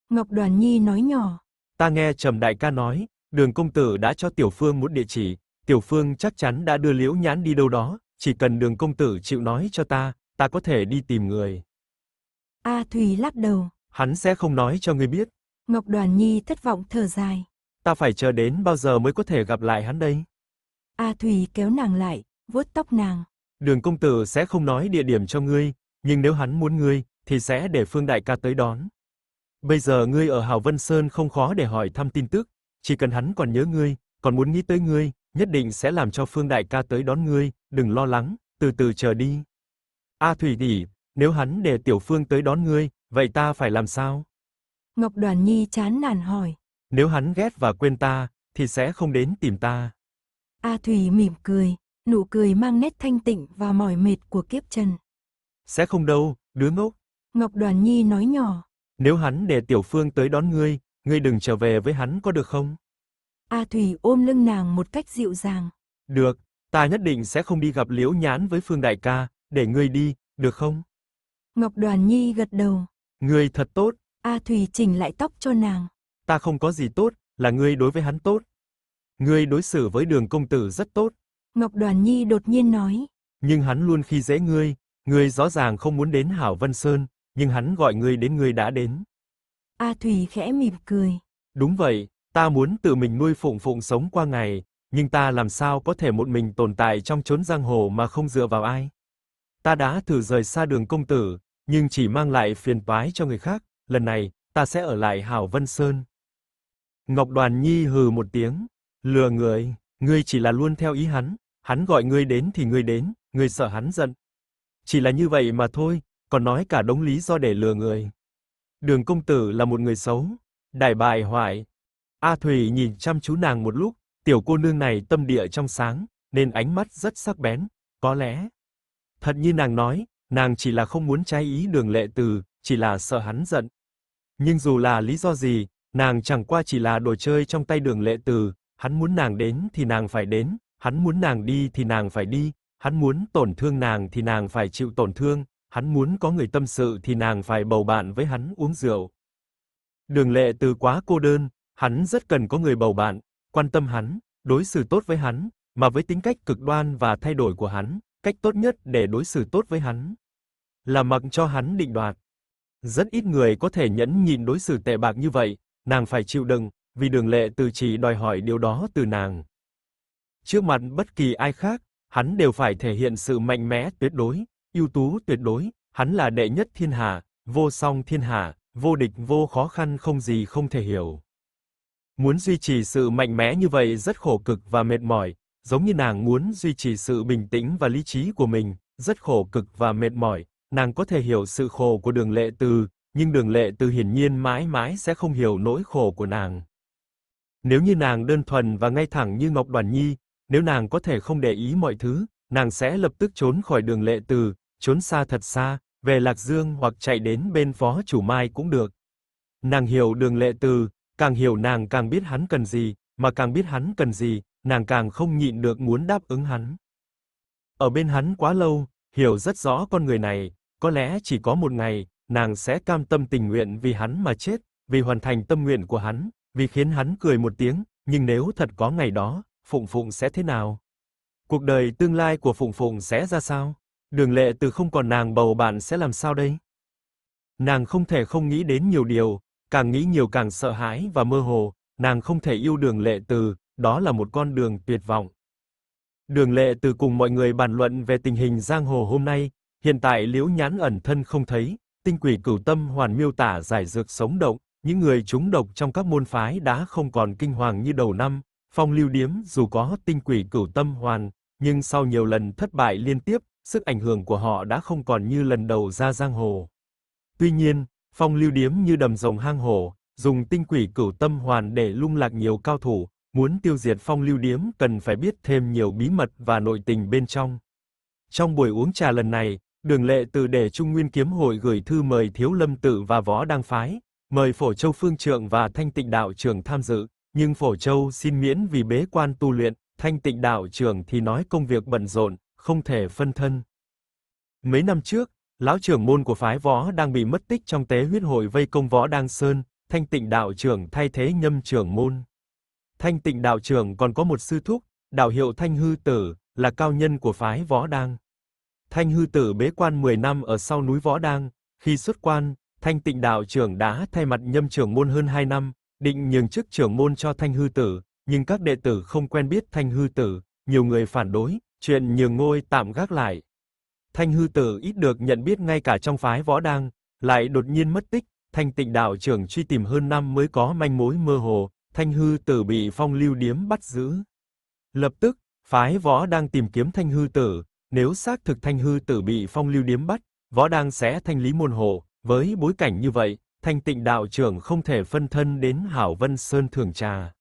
Ngọc Đoàn Nhi nói nhỏ. Ta nghe Trầm Đại ca nói, Đường công tử đã cho Tiểu Phương một địa chỉ, Tiểu Phương chắc chắn đã đưa Liễu Nhãn đi đâu đó, chỉ cần Đường công tử chịu nói cho ta, ta có thể đi tìm người. A à, Thùy lắc đầu. Hắn sẽ không nói cho ngươi biết. Ngọc Đoàn Nhi thất vọng thở dài ta phải chờ đến bao giờ mới có thể gặp lại hắn đây? A Thùy kéo nàng lại, vuốt tóc nàng. Đường công tử sẽ không nói địa điểm cho ngươi, nhưng nếu hắn muốn ngươi, thì sẽ để Phương đại ca tới đón. Bây giờ ngươi ở Hào Vân Sơn không khó để hỏi thăm tin tức, chỉ cần hắn còn nhớ ngươi, còn muốn nghĩ tới ngươi, nhất định sẽ làm cho Phương đại ca tới đón ngươi, đừng lo lắng, từ từ chờ đi. A à, Thủy tỷ, nếu hắn để Tiểu Phương tới đón ngươi, vậy ta phải làm sao? Ngọc Đoàn Nhi chán nản hỏi. Nếu hắn ghét và quên ta, thì sẽ không đến tìm ta. A à Thủy mỉm cười, nụ cười mang nét thanh tịnh và mỏi mệt của kiếp trần. Sẽ không đâu, đứa ngốc. Ngọc Đoàn Nhi nói nhỏ. Nếu hắn để Tiểu Phương tới đón ngươi, ngươi đừng trở về với hắn có được không? A à Thủy ôm lưng nàng một cách dịu dàng. Được, ta nhất định sẽ không đi gặp Liễu Nhán với Phương Đại Ca, để ngươi đi, được không? Ngọc Đoàn Nhi gật đầu. Ngươi thật tốt. A à Thủy chỉnh lại tóc cho nàng ta không có gì tốt, là ngươi đối với hắn tốt. Ngươi đối xử với Đường công tử rất tốt." Ngọc Đoàn Nhi đột nhiên nói. "Nhưng hắn luôn khi dễ ngươi, ngươi rõ ràng không muốn đến Hảo Vân Sơn, nhưng hắn gọi ngươi đến ngươi đã đến." A Thủy khẽ mỉm cười. "Đúng vậy, ta muốn tự mình nuôi phụng phụng sống qua ngày, nhưng ta làm sao có thể một mình tồn tại trong chốn giang hồ mà không dựa vào ai? Ta đã thử rời xa Đường công tử, nhưng chỉ mang lại phiền toái cho người khác, lần này ta sẽ ở lại Hảo Vân Sơn, Ngọc Đoàn Nhi hừ một tiếng, lừa người, ngươi chỉ là luôn theo ý hắn, hắn gọi ngươi đến thì ngươi đến, ngươi sợ hắn giận. Chỉ là như vậy mà thôi, còn nói cả đống lý do để lừa người. Đường công tử là một người xấu, đại bại hoại. A Thủy nhìn chăm chú nàng một lúc, tiểu cô nương này tâm địa trong sáng, nên ánh mắt rất sắc bén, có lẽ thật như nàng nói, nàng chỉ là không muốn trái ý Đường Lệ Từ, chỉ là sợ hắn giận. Nhưng dù là lý do gì, Nàng chẳng qua chỉ là đồ chơi trong tay Đường Lệ Từ, hắn muốn nàng đến thì nàng phải đến, hắn muốn nàng đi thì nàng phải đi, hắn muốn tổn thương nàng thì nàng phải chịu tổn thương, hắn muốn có người tâm sự thì nàng phải bầu bạn với hắn uống rượu. Đường Lệ Từ quá cô đơn, hắn rất cần có người bầu bạn, quan tâm hắn, đối xử tốt với hắn, mà với tính cách cực đoan và thay đổi của hắn, cách tốt nhất để đối xử tốt với hắn là mặc cho hắn định đoạt. Rất ít người có thể nhẫn nhịn đối xử tệ bạc như vậy, nàng phải chịu đựng, vì đường lệ từ chỉ đòi hỏi điều đó từ nàng. Trước mặt bất kỳ ai khác, hắn đều phải thể hiện sự mạnh mẽ tuyệt đối, ưu tú tuyệt đối, hắn là đệ nhất thiên hạ, vô song thiên hạ, vô địch vô khó khăn không gì không thể hiểu. Muốn duy trì sự mạnh mẽ như vậy rất khổ cực và mệt mỏi, giống như nàng muốn duy trì sự bình tĩnh và lý trí của mình, rất khổ cực và mệt mỏi, nàng có thể hiểu sự khổ của Đường Lệ Từ, nhưng đường lệ từ hiển nhiên mãi mãi sẽ không hiểu nỗi khổ của nàng. Nếu như nàng đơn thuần và ngay thẳng như Ngọc Đoàn Nhi, nếu nàng có thể không để ý mọi thứ, nàng sẽ lập tức trốn khỏi đường lệ từ, trốn xa thật xa, về Lạc Dương hoặc chạy đến bên phó chủ Mai cũng được. Nàng hiểu đường lệ từ, càng hiểu nàng càng biết hắn cần gì, mà càng biết hắn cần gì, nàng càng không nhịn được muốn đáp ứng hắn. Ở bên hắn quá lâu, hiểu rất rõ con người này, có lẽ chỉ có một ngày, nàng sẽ cam tâm tình nguyện vì hắn mà chết, vì hoàn thành tâm nguyện của hắn, vì khiến hắn cười một tiếng, nhưng nếu thật có ngày đó, Phụng Phụng sẽ thế nào? Cuộc đời tương lai của Phụng Phụng sẽ ra sao? Đường Lệ từ không còn nàng bầu bạn sẽ làm sao đây? Nàng không thể không nghĩ đến nhiều điều, càng nghĩ nhiều càng sợ hãi và mơ hồ, nàng không thể yêu Đường Lệ Từ, đó là một con đường tuyệt vọng. Đường Lệ Từ cùng mọi người bàn luận về tình hình giang hồ hôm nay, hiện tại Liễu Nhãn ẩn thân không thấy, Tinh quỷ cửu tâm hoàn miêu tả giải dược sống động, những người trúng độc trong các môn phái đã không còn kinh hoàng như đầu năm, phong lưu điếm dù có tinh quỷ cửu tâm hoàn, nhưng sau nhiều lần thất bại liên tiếp, sức ảnh hưởng của họ đã không còn như lần đầu ra giang hồ. Tuy nhiên, phong lưu điếm như đầm rồng hang hổ, dùng tinh quỷ cửu tâm hoàn để lung lạc nhiều cao thủ, muốn tiêu diệt phong lưu điếm cần phải biết thêm nhiều bí mật và nội tình bên trong. Trong buổi uống trà lần này, Đường Lệ Từ để Trung Nguyên Kiếm Hội gửi thư mời Thiếu Lâm Tự và Võ Đăng Phái, mời Phổ Châu Phương Trượng và Thanh Tịnh Đạo Trưởng tham dự, nhưng Phổ Châu xin miễn vì bế quan tu luyện, Thanh Tịnh Đạo Trưởng thì nói công việc bận rộn, không thể phân thân. Mấy năm trước, lão trưởng môn của phái võ đang bị mất tích trong tế huyết hội vây công võ Đăng Sơn, Thanh Tịnh Đạo Trưởng thay thế nhâm trưởng môn. Thanh Tịnh Đạo Trưởng còn có một sư thúc, đạo hiệu Thanh Hư Tử, là cao nhân của phái võ Đăng. Thanh hư tử bế quan 10 năm ở sau núi Võ Đang, khi xuất quan, Thanh Tịnh đạo trưởng đã thay mặt nhâm trưởng môn hơn 2 năm, định nhường chức trưởng môn cho Thanh hư tử, nhưng các đệ tử không quen biết Thanh hư tử, nhiều người phản đối, chuyện nhường ngôi tạm gác lại. Thanh hư tử ít được nhận biết ngay cả trong phái Võ Đang, lại đột nhiên mất tích, Thanh Tịnh đạo trưởng truy tìm hơn năm mới có manh mối mơ hồ, Thanh hư tử bị Phong Lưu điếm bắt giữ. Lập tức, phái Võ Đang tìm kiếm Thanh hư tử, nếu xác thực Thanh Hư Tử bị Phong Lưu Điếm bắt, võ đang sẽ thanh lý môn hộ, với bối cảnh như vậy, Thanh Tịnh đạo trưởng không thể phân thân đến Hảo Vân Sơn thường trà.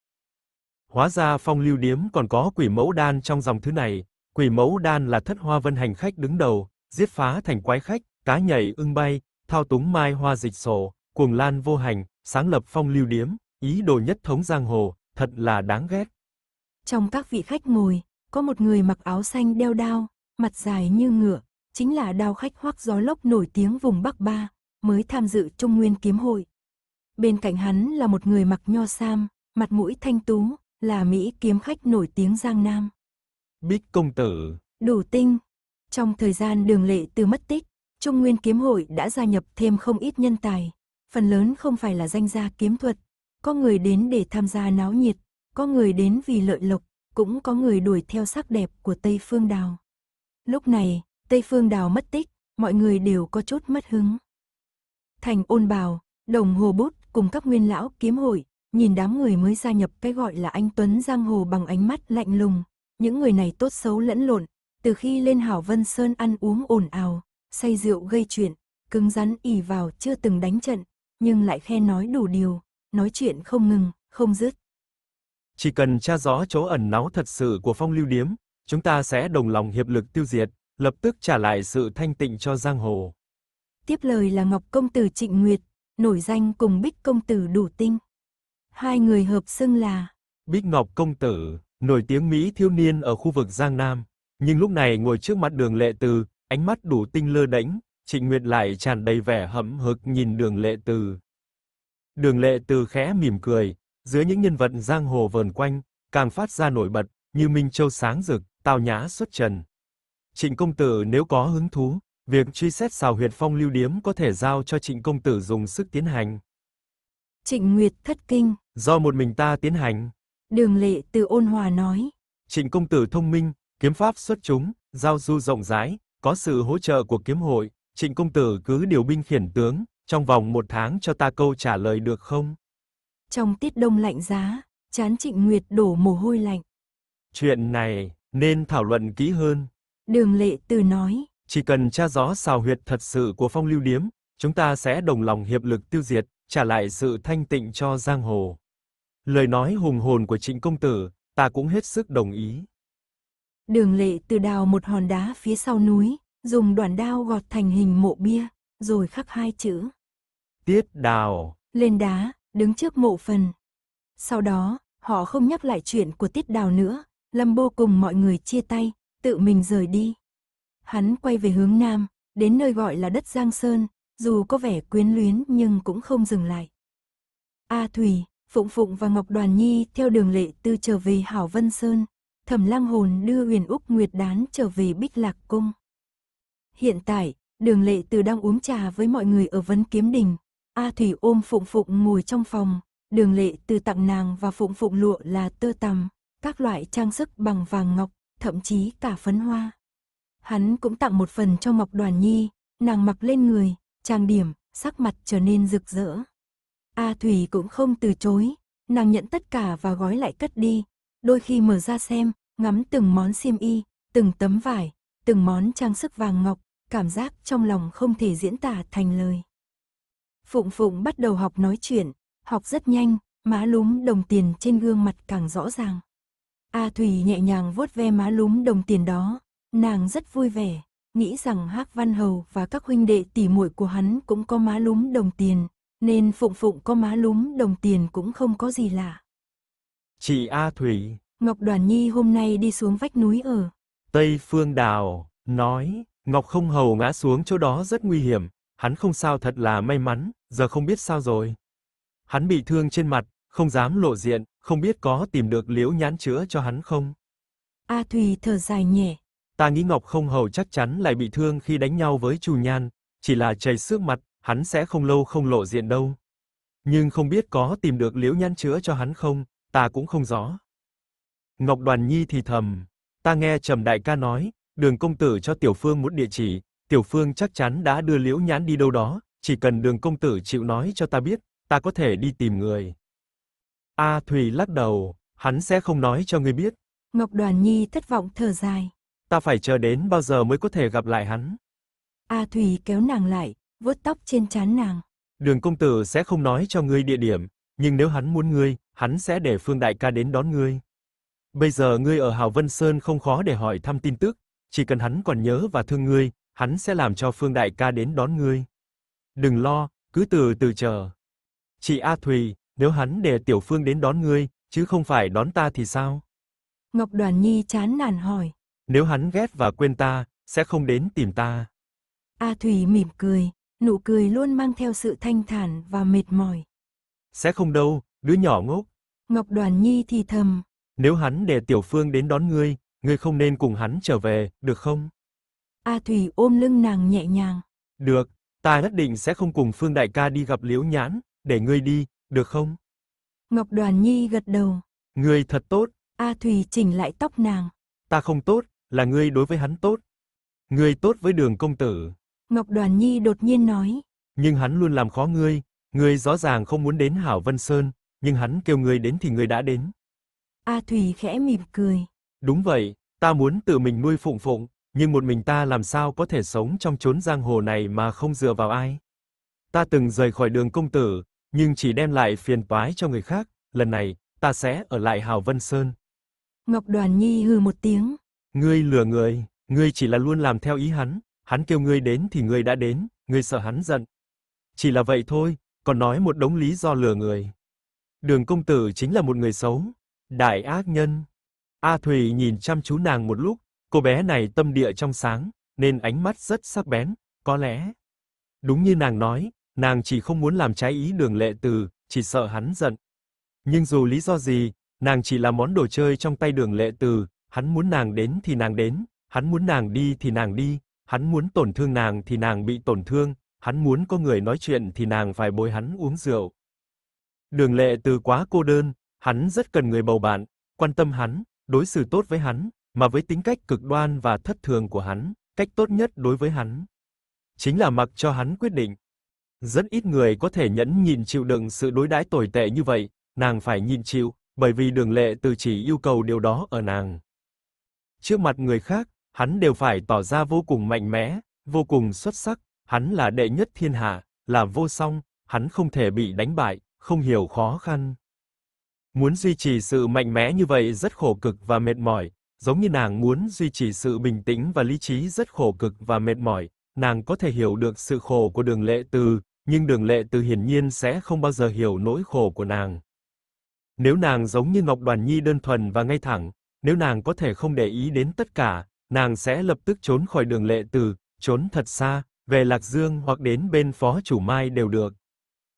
Hóa ra Phong Lưu Điếm còn có quỷ mẫu đan trong dòng thứ này, quỷ mẫu đan là thất hoa vân hành khách đứng đầu, giết phá thành quái khách, cá nhảy ưng bay, thao túng mai hoa dịch sổ, cuồng lan vô hành, sáng lập Phong Lưu Điếm, ý đồ nhất thống giang hồ, thật là đáng ghét. Trong các vị khách ngồi, có một người mặc áo xanh đeo đao, mặt dài như ngựa, chính là đao khách hoắc gió lốc nổi tiếng vùng Bắc Ba, mới tham dự Trung Nguyên Kiếm Hội. Bên cạnh hắn là một người mặc nho sam, mặt mũi thanh tú, là Mỹ kiếm khách nổi tiếng Giang Nam. Bích công tử. Đủ tinh. Trong thời gian đường lệ từ mất tích, Trung Nguyên Kiếm Hội đã gia nhập thêm không ít nhân tài. Phần lớn không phải là danh gia kiếm thuật. Có người đến để tham gia náo nhiệt, có người đến vì lợi lộc, cũng có người đuổi theo sắc đẹp của Tây Phương Đào. Lúc này, Tây Phương Đào mất tích, mọi người đều có chút mất hứng. Thành ôn bào, đồng hồ bút cùng các nguyên lão kiếm hội, nhìn đám người mới gia nhập cái gọi là anh Tuấn Giang Hồ bằng ánh mắt lạnh lùng. Những người này tốt xấu lẫn lộn, từ khi lên Hảo Vân Sơn ăn uống ồn ào, say rượu gây chuyện, cứng rắn ỉ vào chưa từng đánh trận, nhưng lại khen nói đủ điều, nói chuyện không ngừng, không dứt. Chỉ cần tra rõ chỗ ẩn náu thật sự của phong lưu điếm, chúng ta sẽ đồng lòng hiệp lực tiêu diệt, lập tức trả lại sự thanh tịnh cho giang hồ. Tiếp lời là Ngọc Công Tử Trịnh Nguyệt, nổi danh cùng Bích Công Tử Đủ Tinh. Hai người hợp xưng là Bích Ngọc Công Tử, nổi tiếng Mỹ thiếu niên ở khu vực Giang Nam. Nhưng lúc này ngồi trước mặt đường lệ từ, ánh mắt đủ tinh lơ đánh, Trịnh Nguyệt lại tràn đầy vẻ hậm hực nhìn đường lệ từ. Đường lệ từ khẽ mỉm cười, dưới những nhân vật giang hồ vờn quanh, càng phát ra nổi bật, như Minh Châu sáng rực. Tào Nhã xuất trần. Trịnh công tử nếu có hứng thú, việc truy xét xào huyệt phong lưu điếm có thể giao cho trịnh công tử dùng sức tiến hành. Trịnh Nguyệt thất kinh. Do một mình ta tiến hành. Đường lệ từ ôn hòa nói. Trịnh công tử thông minh, kiếm pháp xuất chúng, giao du rộng rãi, có sự hỗ trợ của kiếm hội, trịnh công tử cứ điều binh khiển tướng, trong vòng một tháng cho ta câu trả lời được không? Trong tiết đông lạnh giá, chán trịnh Nguyệt đổ mồ hôi lạnh. Chuyện này, nên thảo luận kỹ hơn. Đường Lệ Từ nói, chỉ cần tra rõ xào huyệt thật sự của phong lưu điếm, chúng ta sẽ đồng lòng hiệp lực tiêu diệt, trả lại sự thanh tịnh cho giang hồ. Lời nói hùng hồn của trịnh công tử, ta cũng hết sức đồng ý. Đường Lệ Từ đào một hòn đá phía sau núi, dùng đoạn đao gọt thành hình mộ bia, rồi khắc hai chữ. Tiết đào. Lên đá, đứng trước mộ phần. Sau đó, họ không nhắc lại chuyện của tiết đào nữa, Lâm Bô cùng mọi người chia tay, tự mình rời đi. Hắn quay về hướng nam, đến nơi gọi là đất Giang Sơn, dù có vẻ quyến luyến nhưng cũng không dừng lại. A à Thủy, Phụng Phụng và Ngọc Đoàn Nhi theo đường lệ tư trở về Hảo Vân Sơn, Thẩm Lăng Hồn đưa Huyền Úc Nguyệt Đán trở về Bích Lạc Cung. Hiện tại, đường lệ tư đang uống trà với mọi người ở Vấn Kiếm Đình, A à Thủy ôm Phụng Phụng ngồi trong phòng, đường lệ tư tặng nàng và Phụng Phụng lụa là tơ tằm, các loại trang sức bằng vàng ngọc, thậm chí cả phấn hoa. Hắn cũng tặng một phần cho mộc Đoàn Nhi, nàng mặc lên người, trang điểm, sắc mặt trở nên rực rỡ. A Thủy cũng không từ chối, nàng nhận tất cả và gói lại cất đi, đôi khi mở ra xem, ngắm từng món xiêm y, từng tấm vải, từng món trang sức vàng ngọc, cảm giác trong lòng không thể diễn tả thành lời. Phụng Phụng bắt đầu học nói chuyện, học rất nhanh, má lúm đồng tiền trên gương mặt càng rõ ràng. A Thủy nhẹ nhàng vuốt ve má lúm đồng tiền đó, nàng rất vui vẻ, nghĩ rằng Hắc Văn Hầu và các huynh đệ tỉ muội của hắn cũng có má lúm đồng tiền, nên phụng phụng có má lúm đồng tiền cũng không có gì lạ. Chị A Thủy, Ngọc Đoàn Nhi hôm nay đi xuống vách núi ở Tây Phương Đào, nói, Ngọc Không Hầu ngã xuống chỗ đó rất nguy hiểm, hắn không sao thật là may mắn, giờ không biết sao rồi. Hắn bị thương trên mặt, không dám lộ diện, không biết có tìm được Liễu Nhãn chữa cho hắn không. A à, Thùy thở dài nhẹ. Ta nghĩ Ngọc Không Hầu chắc chắn lại bị thương khi đánh nhau với Chu Nhan, chỉ là chảy xước mặt, hắn sẽ không lâu không lộ diện đâu. Nhưng không biết có tìm được Liễu Nhãn chữa cho hắn không, ta cũng không rõ. Ngọc Đoàn Nhi thì thầm, ta nghe Trầm đại ca nói, Đường công tử cho Tiểu Phương một địa chỉ, Tiểu Phương chắc chắn đã đưa Liễu Nhãn đi đâu đó, chỉ cần Đường công tử chịu nói cho ta biết, ta có thể đi tìm người. A Thùy lắc đầu, hắn sẽ không nói cho ngươi biết. Ngọc Đoàn Nhi thất vọng thở dài. Ta phải chờ đến bao giờ mới có thể gặp lại hắn? A Thùy kéo nàng lại, vuốt tóc trên trán nàng. Đường công tử sẽ không nói cho ngươi địa điểm, nhưng nếu hắn muốn ngươi, hắn sẽ để Phương đại ca đến đón ngươi. Bây giờ ngươi ở Hào Vân Sơn không khó để hỏi thăm tin tức, chỉ cần hắn còn nhớ và thương ngươi, hắn sẽ làm cho Phương đại ca đến đón ngươi. Đừng lo, cứ từ từ chờ. Chị A Thùy, nếu hắn để Tiểu Phương đến đón ngươi, chứ không phải đón ta thì sao? Ngọc Đoàn Nhi chán nản hỏi. Nếu hắn ghét và quên ta, sẽ không đến tìm ta. A Thủy mỉm cười, nụ cười luôn mang theo sự thanh thản và mệt mỏi. Sẽ không đâu, đứa nhỏ ngốc. Ngọc Đoàn Nhi thì thầm. Nếu hắn để Tiểu Phương đến đón ngươi, ngươi không nên cùng hắn trở về, được không? A Thủy ôm lưng nàng nhẹ nhàng. Được, ta nhất định sẽ không cùng Phương Đại ca đi gặp Liễu Nhãn, để ngươi đi, được không? Ngọc Đoàn Nhi gật đầu. Người thật tốt. A Thùy chỉnh lại tóc nàng. Ta không tốt, là ngươi đối với hắn tốt. Ngươi tốt với đường công tử. Ngọc Đoàn Nhi đột nhiên nói. Nhưng hắn luôn làm khó ngươi, ngươi rõ ràng không muốn đến Hảo Vân Sơn, nhưng hắn kêu ngươi đến thì ngươi đã đến. A Thùy khẽ mỉm cười. Đúng vậy, ta muốn tự mình nuôi phụng phụng, nhưng một mình ta làm sao có thể sống trong chốn giang hồ này mà không dựa vào ai. Ta từng rời khỏi đường công tử, nhưng chỉ đem lại phiền toái cho người khác, lần này, ta sẽ ở lại Hào Vân Sơn. Ngọc Đoàn Nhi hừ một tiếng. Ngươi lừa người, ngươi chỉ là luôn làm theo ý hắn, hắn kêu ngươi đến thì ngươi đã đến, ngươi sợ hắn giận. Chỉ là vậy thôi, còn nói một đống lý do lừa người. Đường công tử chính là một người xấu, đại ác nhân. A Thủy nhìn chăm chú nàng một lúc, cô bé này tâm địa trong sáng, nên ánh mắt rất sắc bén, có lẽ. Đúng như nàng nói, nàng chỉ không muốn làm trái ý Đường Lệ Từ, chỉ sợ hắn giận. Nhưng dù lý do gì, nàng chỉ là món đồ chơi trong tay Đường Lệ Từ, hắn muốn nàng đến thì nàng đến, hắn muốn nàng đi thì nàng đi, hắn muốn tổn thương nàng thì nàng bị tổn thương, hắn muốn có người nói chuyện thì nàng phải bồi hắn uống rượu. Đường Lệ Từ quá cô đơn, hắn rất cần người bầu bạn, quan tâm hắn, đối xử tốt với hắn, mà với tính cách cực đoan và thất thường của hắn, cách tốt nhất đối với hắn chính là mặc cho hắn quyết định. Rất ít người có thể nhẫn nhịn chịu đựng sự đối đãi tồi tệ như vậy, nàng phải nhịn chịu, bởi vì Đường Lệ Từ chỉ yêu cầu điều đó ở nàng. Trước mặt người khác, hắn đều phải tỏ ra vô cùng mạnh mẽ, vô cùng xuất sắc, hắn là đệ nhất thiên hạ, là vô song, hắn không thể bị đánh bại, không hiểu khó khăn. Muốn duy trì sự mạnh mẽ như vậy rất khổ cực và mệt mỏi, giống như nàng muốn duy trì sự bình tĩnh và lý trí rất khổ cực và mệt mỏi, nàng có thể hiểu được sự khổ của Đường Lệ Từ, nhưng Đường Lệ Từ hiển nhiên sẽ không bao giờ hiểu nỗi khổ của nàng. Nếu nàng giống như Ngọc Đoàn Nhi đơn thuần và ngay thẳng, nếu nàng có thể không để ý đến tất cả, nàng sẽ lập tức trốn khỏi Đường Lệ Từ, trốn thật xa, về Lạc Dương hoặc đến bên phó chủ Mai đều được.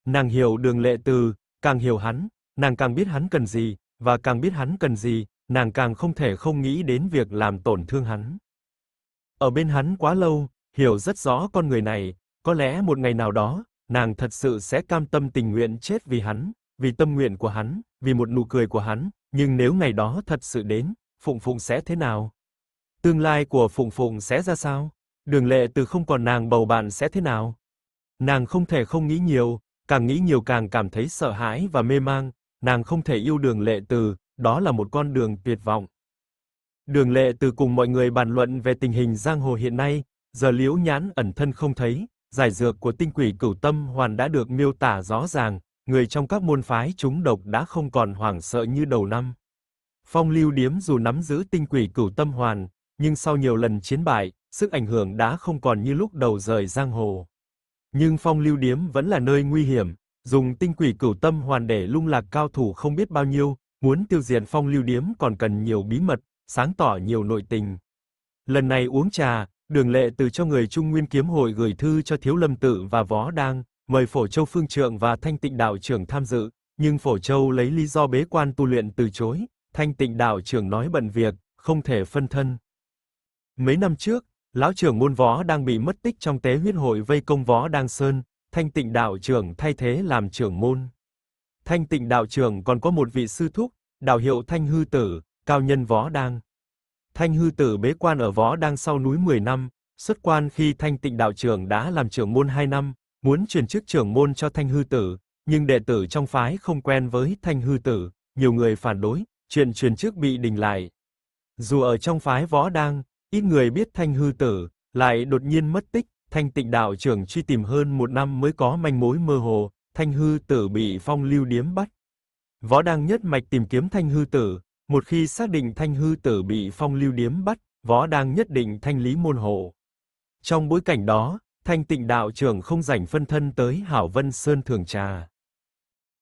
Nàng hiểu Đường Lệ Từ, càng hiểu hắn, nàng càng biết hắn cần gì và càng biết hắn cần gì, nàng càng không thể không nghĩ đến việc làm tổn thương hắn. Ở bên hắn quá lâu, hiểu rất rõ con người này, có lẽ một ngày nào đó, nàng thật sự sẽ cam tâm tình nguyện chết vì hắn, vì tâm nguyện của hắn, vì một nụ cười của hắn, nhưng nếu ngày đó thật sự đến, Phụng Phụng sẽ thế nào? Tương lai của Phụng Phụng sẽ ra sao? Đường Lệ từ không còn nàng bầu bạn sẽ thế nào? Nàng không thể không nghĩ nhiều, càng nghĩ nhiều càng cảm thấy sợ hãi và mê mang, nàng không thể yêu Đường Lệ Từ, đó là một con đường tuyệt vọng. Đường Lệ Từ cùng mọi người bàn luận về tình hình giang hồ hiện nay, Giờ liễu nhãn ẩn thân không thấy, giải dược của tinh quỷ cửu tâm hoàn đã được miêu tả rõ ràng, người trong các môn phái chúng độc đã không còn hoảng sợ như đầu năm. Phong lưu điếm dù nắm giữ tinh quỷ cửu tâm hoàn, nhưng sau nhiều lần chiến bại, sức ảnh hưởng đã không còn như lúc đầu rời giang hồ. Nhưng phong lưu điếm vẫn là nơi nguy hiểm, dùng tinh quỷ cửu tâm hoàn để lung lạc cao thủ không biết bao nhiêu, muốn tiêu diệt phong lưu điếm còn cần nhiều bí mật, sáng tỏ nhiều nội tình. Lần này uống trà, Đường Lệ từ cho người Trung Nguyên Kiếm Hội gửi thư cho Thiếu Lâm Tự và Võ Đang, mời Phổ Châu Phương Trượng và Thanh Tịnh Đạo trưởng tham dự, nhưng Phổ Châu lấy lý do bế quan tu luyện từ chối, Thanh Tịnh Đạo trưởng nói bận việc, không thể phân thân. Mấy năm trước, lão trưởng môn võ đang bị mất tích trong tế huyết hội vây công võ đang sơn, Thanh Tịnh Đạo trưởng thay thế làm trưởng môn. Thanh Tịnh Đạo trưởng còn có một vị sư thúc, đạo hiệu Thanh Hư Tử, cao nhân võ đang. Thanh hư tử bế quan ở võ đang sau núi 10 năm, xuất quan khi thanh tịnh đạo trưởng đã làm trưởng môn 2 năm, muốn truyền chức trưởng môn cho thanh hư tử, nhưng đệ tử trong phái không quen với thanh hư tử, nhiều người phản đối, chuyện truyền chức bị đình lại. Dù ở trong phái võ đang, ít người biết thanh hư tử, lại đột nhiên mất tích, thanh tịnh đạo trưởng truy tìm hơn một năm mới có manh mối mơ hồ, thanh hư tử bị phong lưu điếm bắt. Võ đang nhất mạch tìm kiếm thanh hư tử, một khi xác định Thanh Hư Tử bị Phong Lưu Điếm bắt, võ đang nhất định thanh lý môn hộ. Trong bối cảnh đó, Thanh Tịnh đạo trưởng không rảnh phân thân tới Hảo Vân Sơn thường trà.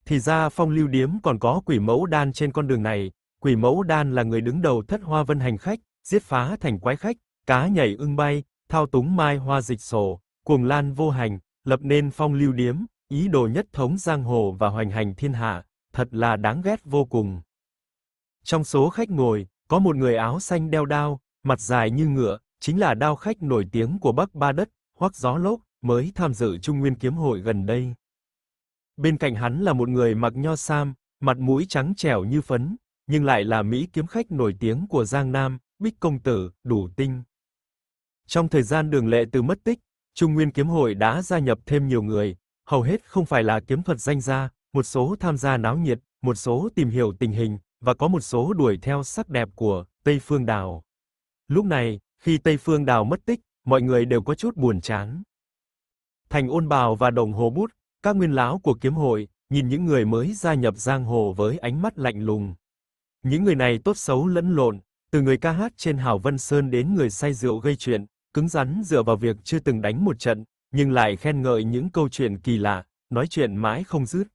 Thì ra Phong Lưu Điếm còn có quỷ mẫu đan trên con đường này, quỷ mẫu đan là người đứng đầu thất hoa vân hành khách, giết phá thành quái khách, cá nhảy ưng bay, thao túng mai hoa dịch sổ, cuồng lan vô hành, lập nên Phong Lưu Điếm, ý đồ nhất thống giang hồ và hoành hành thiên hạ, thật là đáng ghét vô cùng. Trong số khách ngồi, có một người áo xanh đeo đao, mặt dài như ngựa, chính là đao khách nổi tiếng của Bắc Ba Đất, Hoắc Gió Lốc, mới tham dự Trung Nguyên Kiếm Hội gần đây. Bên cạnh hắn là một người mặc nho sam, mặt mũi trắng trẻo như phấn, nhưng lại là Mỹ kiếm khách nổi tiếng của Giang Nam, Bích Công Tử, Đủ Tinh. Trong thời gian đường lệ từ mất tích, Trung Nguyên Kiếm Hội đã gia nhập thêm nhiều người, hầu hết không phải là kiếm thuật danh gia, một số tham gia náo nhiệt, một số tìm hiểu tình hình, và có một số đuổi theo sắc đẹp của Tây Phương Đào. Lúc này, khi Tây Phương Đào mất tích, mọi người đều có chút buồn chán. Thành Ôn Bào và Đồng Hồ Bút, các nguyên lão của kiếm hội, nhìn những người mới gia nhập giang hồ với ánh mắt lạnh lùng. Những người này tốt xấu lẫn lộn, từ người ca hát trên Hào Vân Sơn đến người say rượu gây chuyện, cứng rắn dựa vào việc chưa từng đánh một trận, nhưng lại khen ngợi những câu chuyện kỳ lạ, nói chuyện mãi không dứt.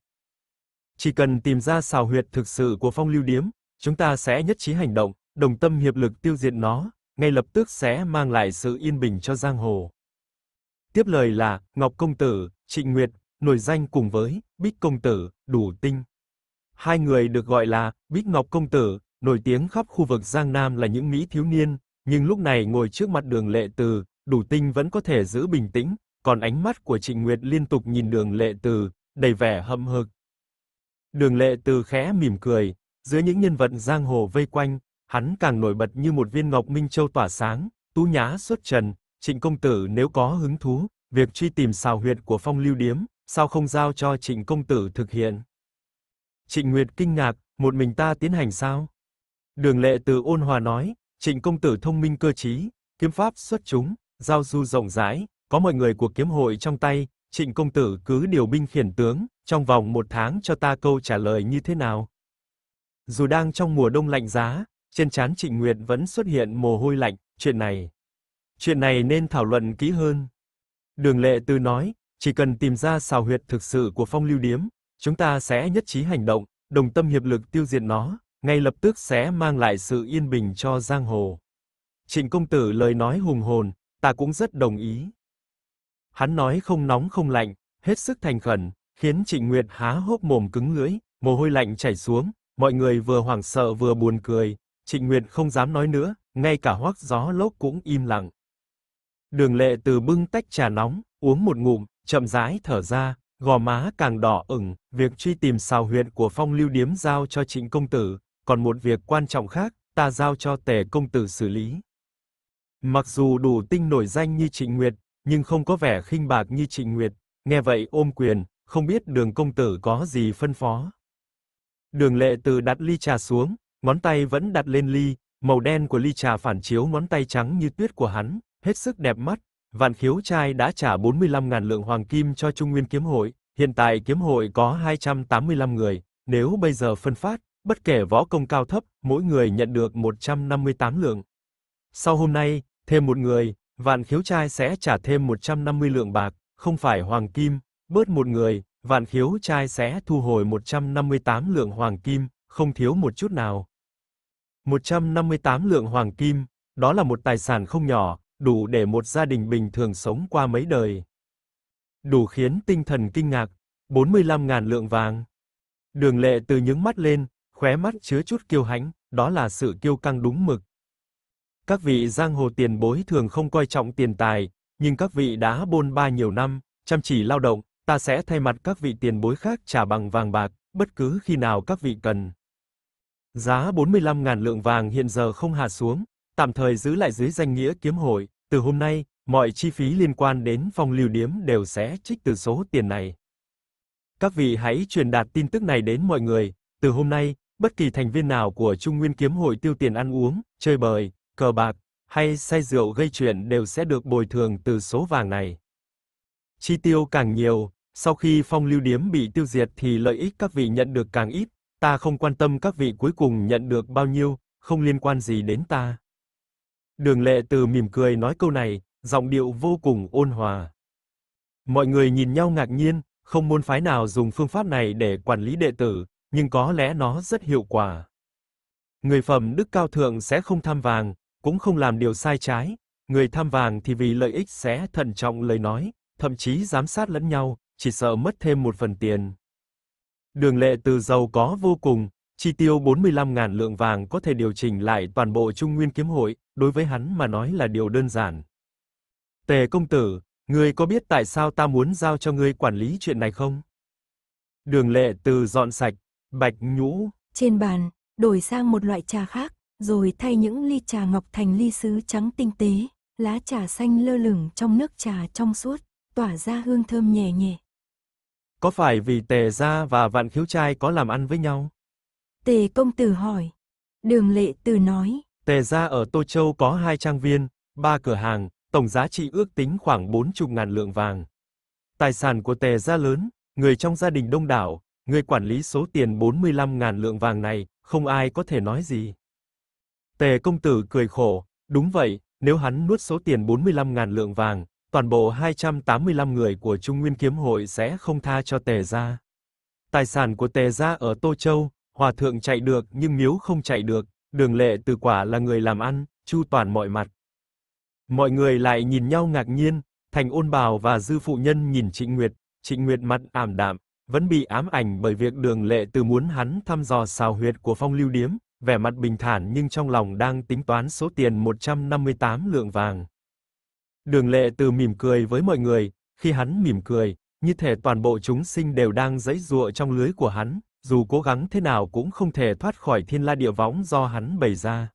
Chỉ cần tìm ra xào huyệt thực sự của phong lưu điếm, chúng ta sẽ nhất trí hành động, đồng tâm hiệp lực tiêu diệt nó, ngay lập tức sẽ mang lại sự yên bình cho giang hồ. Tiếp lời là Ngọc công tử, Trịnh Nguyệt, nổi danh cùng với Bích công tử, Đủ Tinh. Hai người được gọi là Bích Ngọc công tử, nổi tiếng khắp khu vực Giang Nam là những mỹ thiếu niên, nhưng lúc này ngồi trước mặt Đường Lệ Từ, Đủ Tinh vẫn có thể giữ bình tĩnh, còn ánh mắt của Trịnh Nguyệt liên tục nhìn Đường Lệ Từ, đầy vẻ hậm hực, Đường Lệ Từ khẽ mỉm cười, dưới những nhân vật giang hồ vây quanh, hắn càng nổi bật như một viên ngọc minh châu tỏa sáng, tú nhá xuất trần, Trịnh công tử nếu có hứng thú, việc truy tìm xào huyệt của Phong Lưu Điếm, sao không giao cho Trịnh công tử thực hiện? Trịnh Nguyệt kinh ngạc, một mình ta tiến hành sao? Đường Lệ Từ ôn hòa nói, Trịnh công tử thông minh cơ trí, kiếm pháp xuất chúng, giao du rộng rãi, có mọi người của kiếm hội trong tay, Trịnh công tử cứ điều binh khiển tướng, trong vòng một tháng cho ta câu trả lời như thế nào. Dù đang trong mùa đông lạnh giá, trên trán Trịnh Nguyệt vẫn xuất hiện mồ hôi lạnh, chuyện này. Chuyện này nên thảo luận kỹ hơn. Đường Lệ Tư nói, chỉ cần tìm ra xào huyệt thực sự của Phong Lưu Điếm, chúng ta sẽ nhất trí hành động, đồng tâm hiệp lực tiêu diệt nó, ngay lập tức sẽ mang lại sự yên bình cho giang hồ. Trịnh công tử lời nói hùng hồn, ta cũng rất đồng ý. Hắn nói không nóng không lạnh, hết sức thành khẩn, khiến Trịnh Nguyệt há hốc mồm cứng lưỡi, mồ hôi lạnh chảy xuống, mọi người vừa hoảng sợ vừa buồn cười, Trịnh Nguyệt không dám nói nữa, ngay cả hoác gió lốc cũng im lặng. Đường lệ từ bưng tách trà nóng, uống một ngụm, chậm rãi thở ra, gò má càng đỏ ửng, việc truy tìm xào huyệt của phong lưu điếm giao cho trịnh công tử, còn một việc quan trọng khác, ta giao cho tề công tử xử lý. Mặc dù đủ tinh nổi danh như trịnh Nguyệt, nhưng không có vẻ khinh bạc như Trịnh Nguyệt, nghe vậy ôm quyền, không biết Đường công tử có gì phân phó. Đường Lệ Từ đặt ly trà xuống, ngón tay vẫn đặt lên ly, màu đen của ly trà phản chiếu ngón tay trắng như tuyết của hắn, hết sức đẹp mắt. Vạn Khiếu trai đã trả 45 ngàn lượng hoàng kim cho Trung Nguyên kiếm hội, hiện tại kiếm hội có 285 người, nếu bây giờ phân phát, bất kể võ công cao thấp, mỗi người nhận được 158 lượng. Sau hôm nay, thêm một người, Vạn khiếu trai sẽ trả thêm 150 lượng bạc, không phải hoàng kim, bớt một người, vạn khiếu trai sẽ thu hồi 158 lượng hoàng kim, không thiếu một chút nào. 158 lượng hoàng kim, đó là một tài sản không nhỏ, đủ để một gia đình bình thường sống qua mấy đời. Đủ khiến tinh thần kinh ngạc, 45.000 lượng vàng. Đường Lệ từ những mắt lên, khóe mắt chứa chút kiêu hãnh, đó là sự kiêu căng đúng mực. Các vị giang hồ tiền bối thường không coi trọng tiền tài, nhưng các vị đã bôn ba nhiều năm, chăm chỉ lao động, ta sẽ thay mặt các vị tiền bối khác trả bằng vàng bạc, bất cứ khi nào các vị cần. Giá 45.000 lượng vàng hiện giờ không hạ xuống, tạm thời giữ lại dưới danh nghĩa kiếm hội, từ hôm nay, mọi chi phí liên quan đến phòng lưu điếm đều sẽ trích từ số tiền này. Các vị hãy truyền đạt tin tức này đến mọi người, từ hôm nay, bất kỳ thành viên nào của Trung Nguyên Kiếm Hội tiêu tiền ăn uống, chơi bời, cờ bạc hay say rượu gây chuyện đều sẽ được bồi thường từ số vàng này. Chi tiêu càng nhiều, sau khi phong lưu điếm bị tiêu diệt thì lợi ích các vị nhận được càng ít, ta không quan tâm các vị cuối cùng nhận được bao nhiêu, không liên quan gì đến ta. Đường Lệ Từ mỉm cười nói câu này, giọng điệu vô cùng ôn hòa. Mọi người nhìn nhau ngạc nhiên, không môn phái nào dùng phương pháp này để quản lý đệ tử, nhưng có lẽ nó rất hiệu quả. Người phẩm đức cao thượng sẽ không tham vàng, cũng không làm điều sai trái, người tham vàng thì vì lợi ích sẽ thận trọng lời nói, thậm chí giám sát lẫn nhau, chỉ sợ mất thêm một phần tiền. Đường lệ từ giàu có vô cùng, chi tiêu 45.000 lượng vàng có thể điều chỉnh lại toàn bộ Trung Nguyên kiếm hội, đối với hắn mà nói là điều đơn giản. Tề công tử, ngươi có biết tại sao ta muốn giao cho ngươi quản lý chuyện này không? Đường lệ từ dọn sạch, bạch nhũ. Trên bàn, đổi sang một loại trà khác rồi thay những ly trà ngọc thành ly sứ trắng tinh tế, lá trà xanh lơ lửng trong nước trà trong suốt, tỏa ra hương thơm nhẹ nhẹ. Có phải vì Tề gia và Vạn Khiếu trai có làm ăn với nhau? Tề công tử hỏi. Đường Lệ Từ nói, Tề gia ở Tô Châu có hai trang viên, ba cửa hàng, tổng giá trị ước tính khoảng bốn 40 ngàn lượng vàng. Tài sản của Tề gia lớn, người trong gia đình đông đảo, người quản lý số tiền 45 ngàn lượng vàng này, không ai có thể nói gì. Tề công tử cười khổ, đúng vậy, nếu hắn nuốt số tiền 45.000 lượng vàng, toàn bộ 285 người của Trung Nguyên Kiếm hội sẽ không tha cho Tề gia. Tài sản của Tề gia ở Tô Châu, hòa thượng chạy được nhưng miếu không chạy được, Đường Lệ Từ quả là người làm ăn, chu toàn mọi mặt. Mọi người lại nhìn nhau ngạc nhiên, Thành Ôn Bào và dư phụ nhân nhìn Trịnh Nguyệt, Trịnh Nguyệt mặt ảm đạm, vẫn bị ám ảnh bởi việc Đường Lệ Từ muốn hắn thăm dò xào huyệt của Phong Lưu Điếm, vẻ mặt bình thản nhưng trong lòng đang tính toán số tiền 158 lượng vàng. Đường Lệ từ mỉm cười với mọi người, khi hắn mỉm cười, như thể toàn bộ chúng sinh đều đang giãy giụa trong lưới của hắn, dù cố gắng thế nào cũng không thể thoát khỏi thiên la địa võng do hắn bày ra.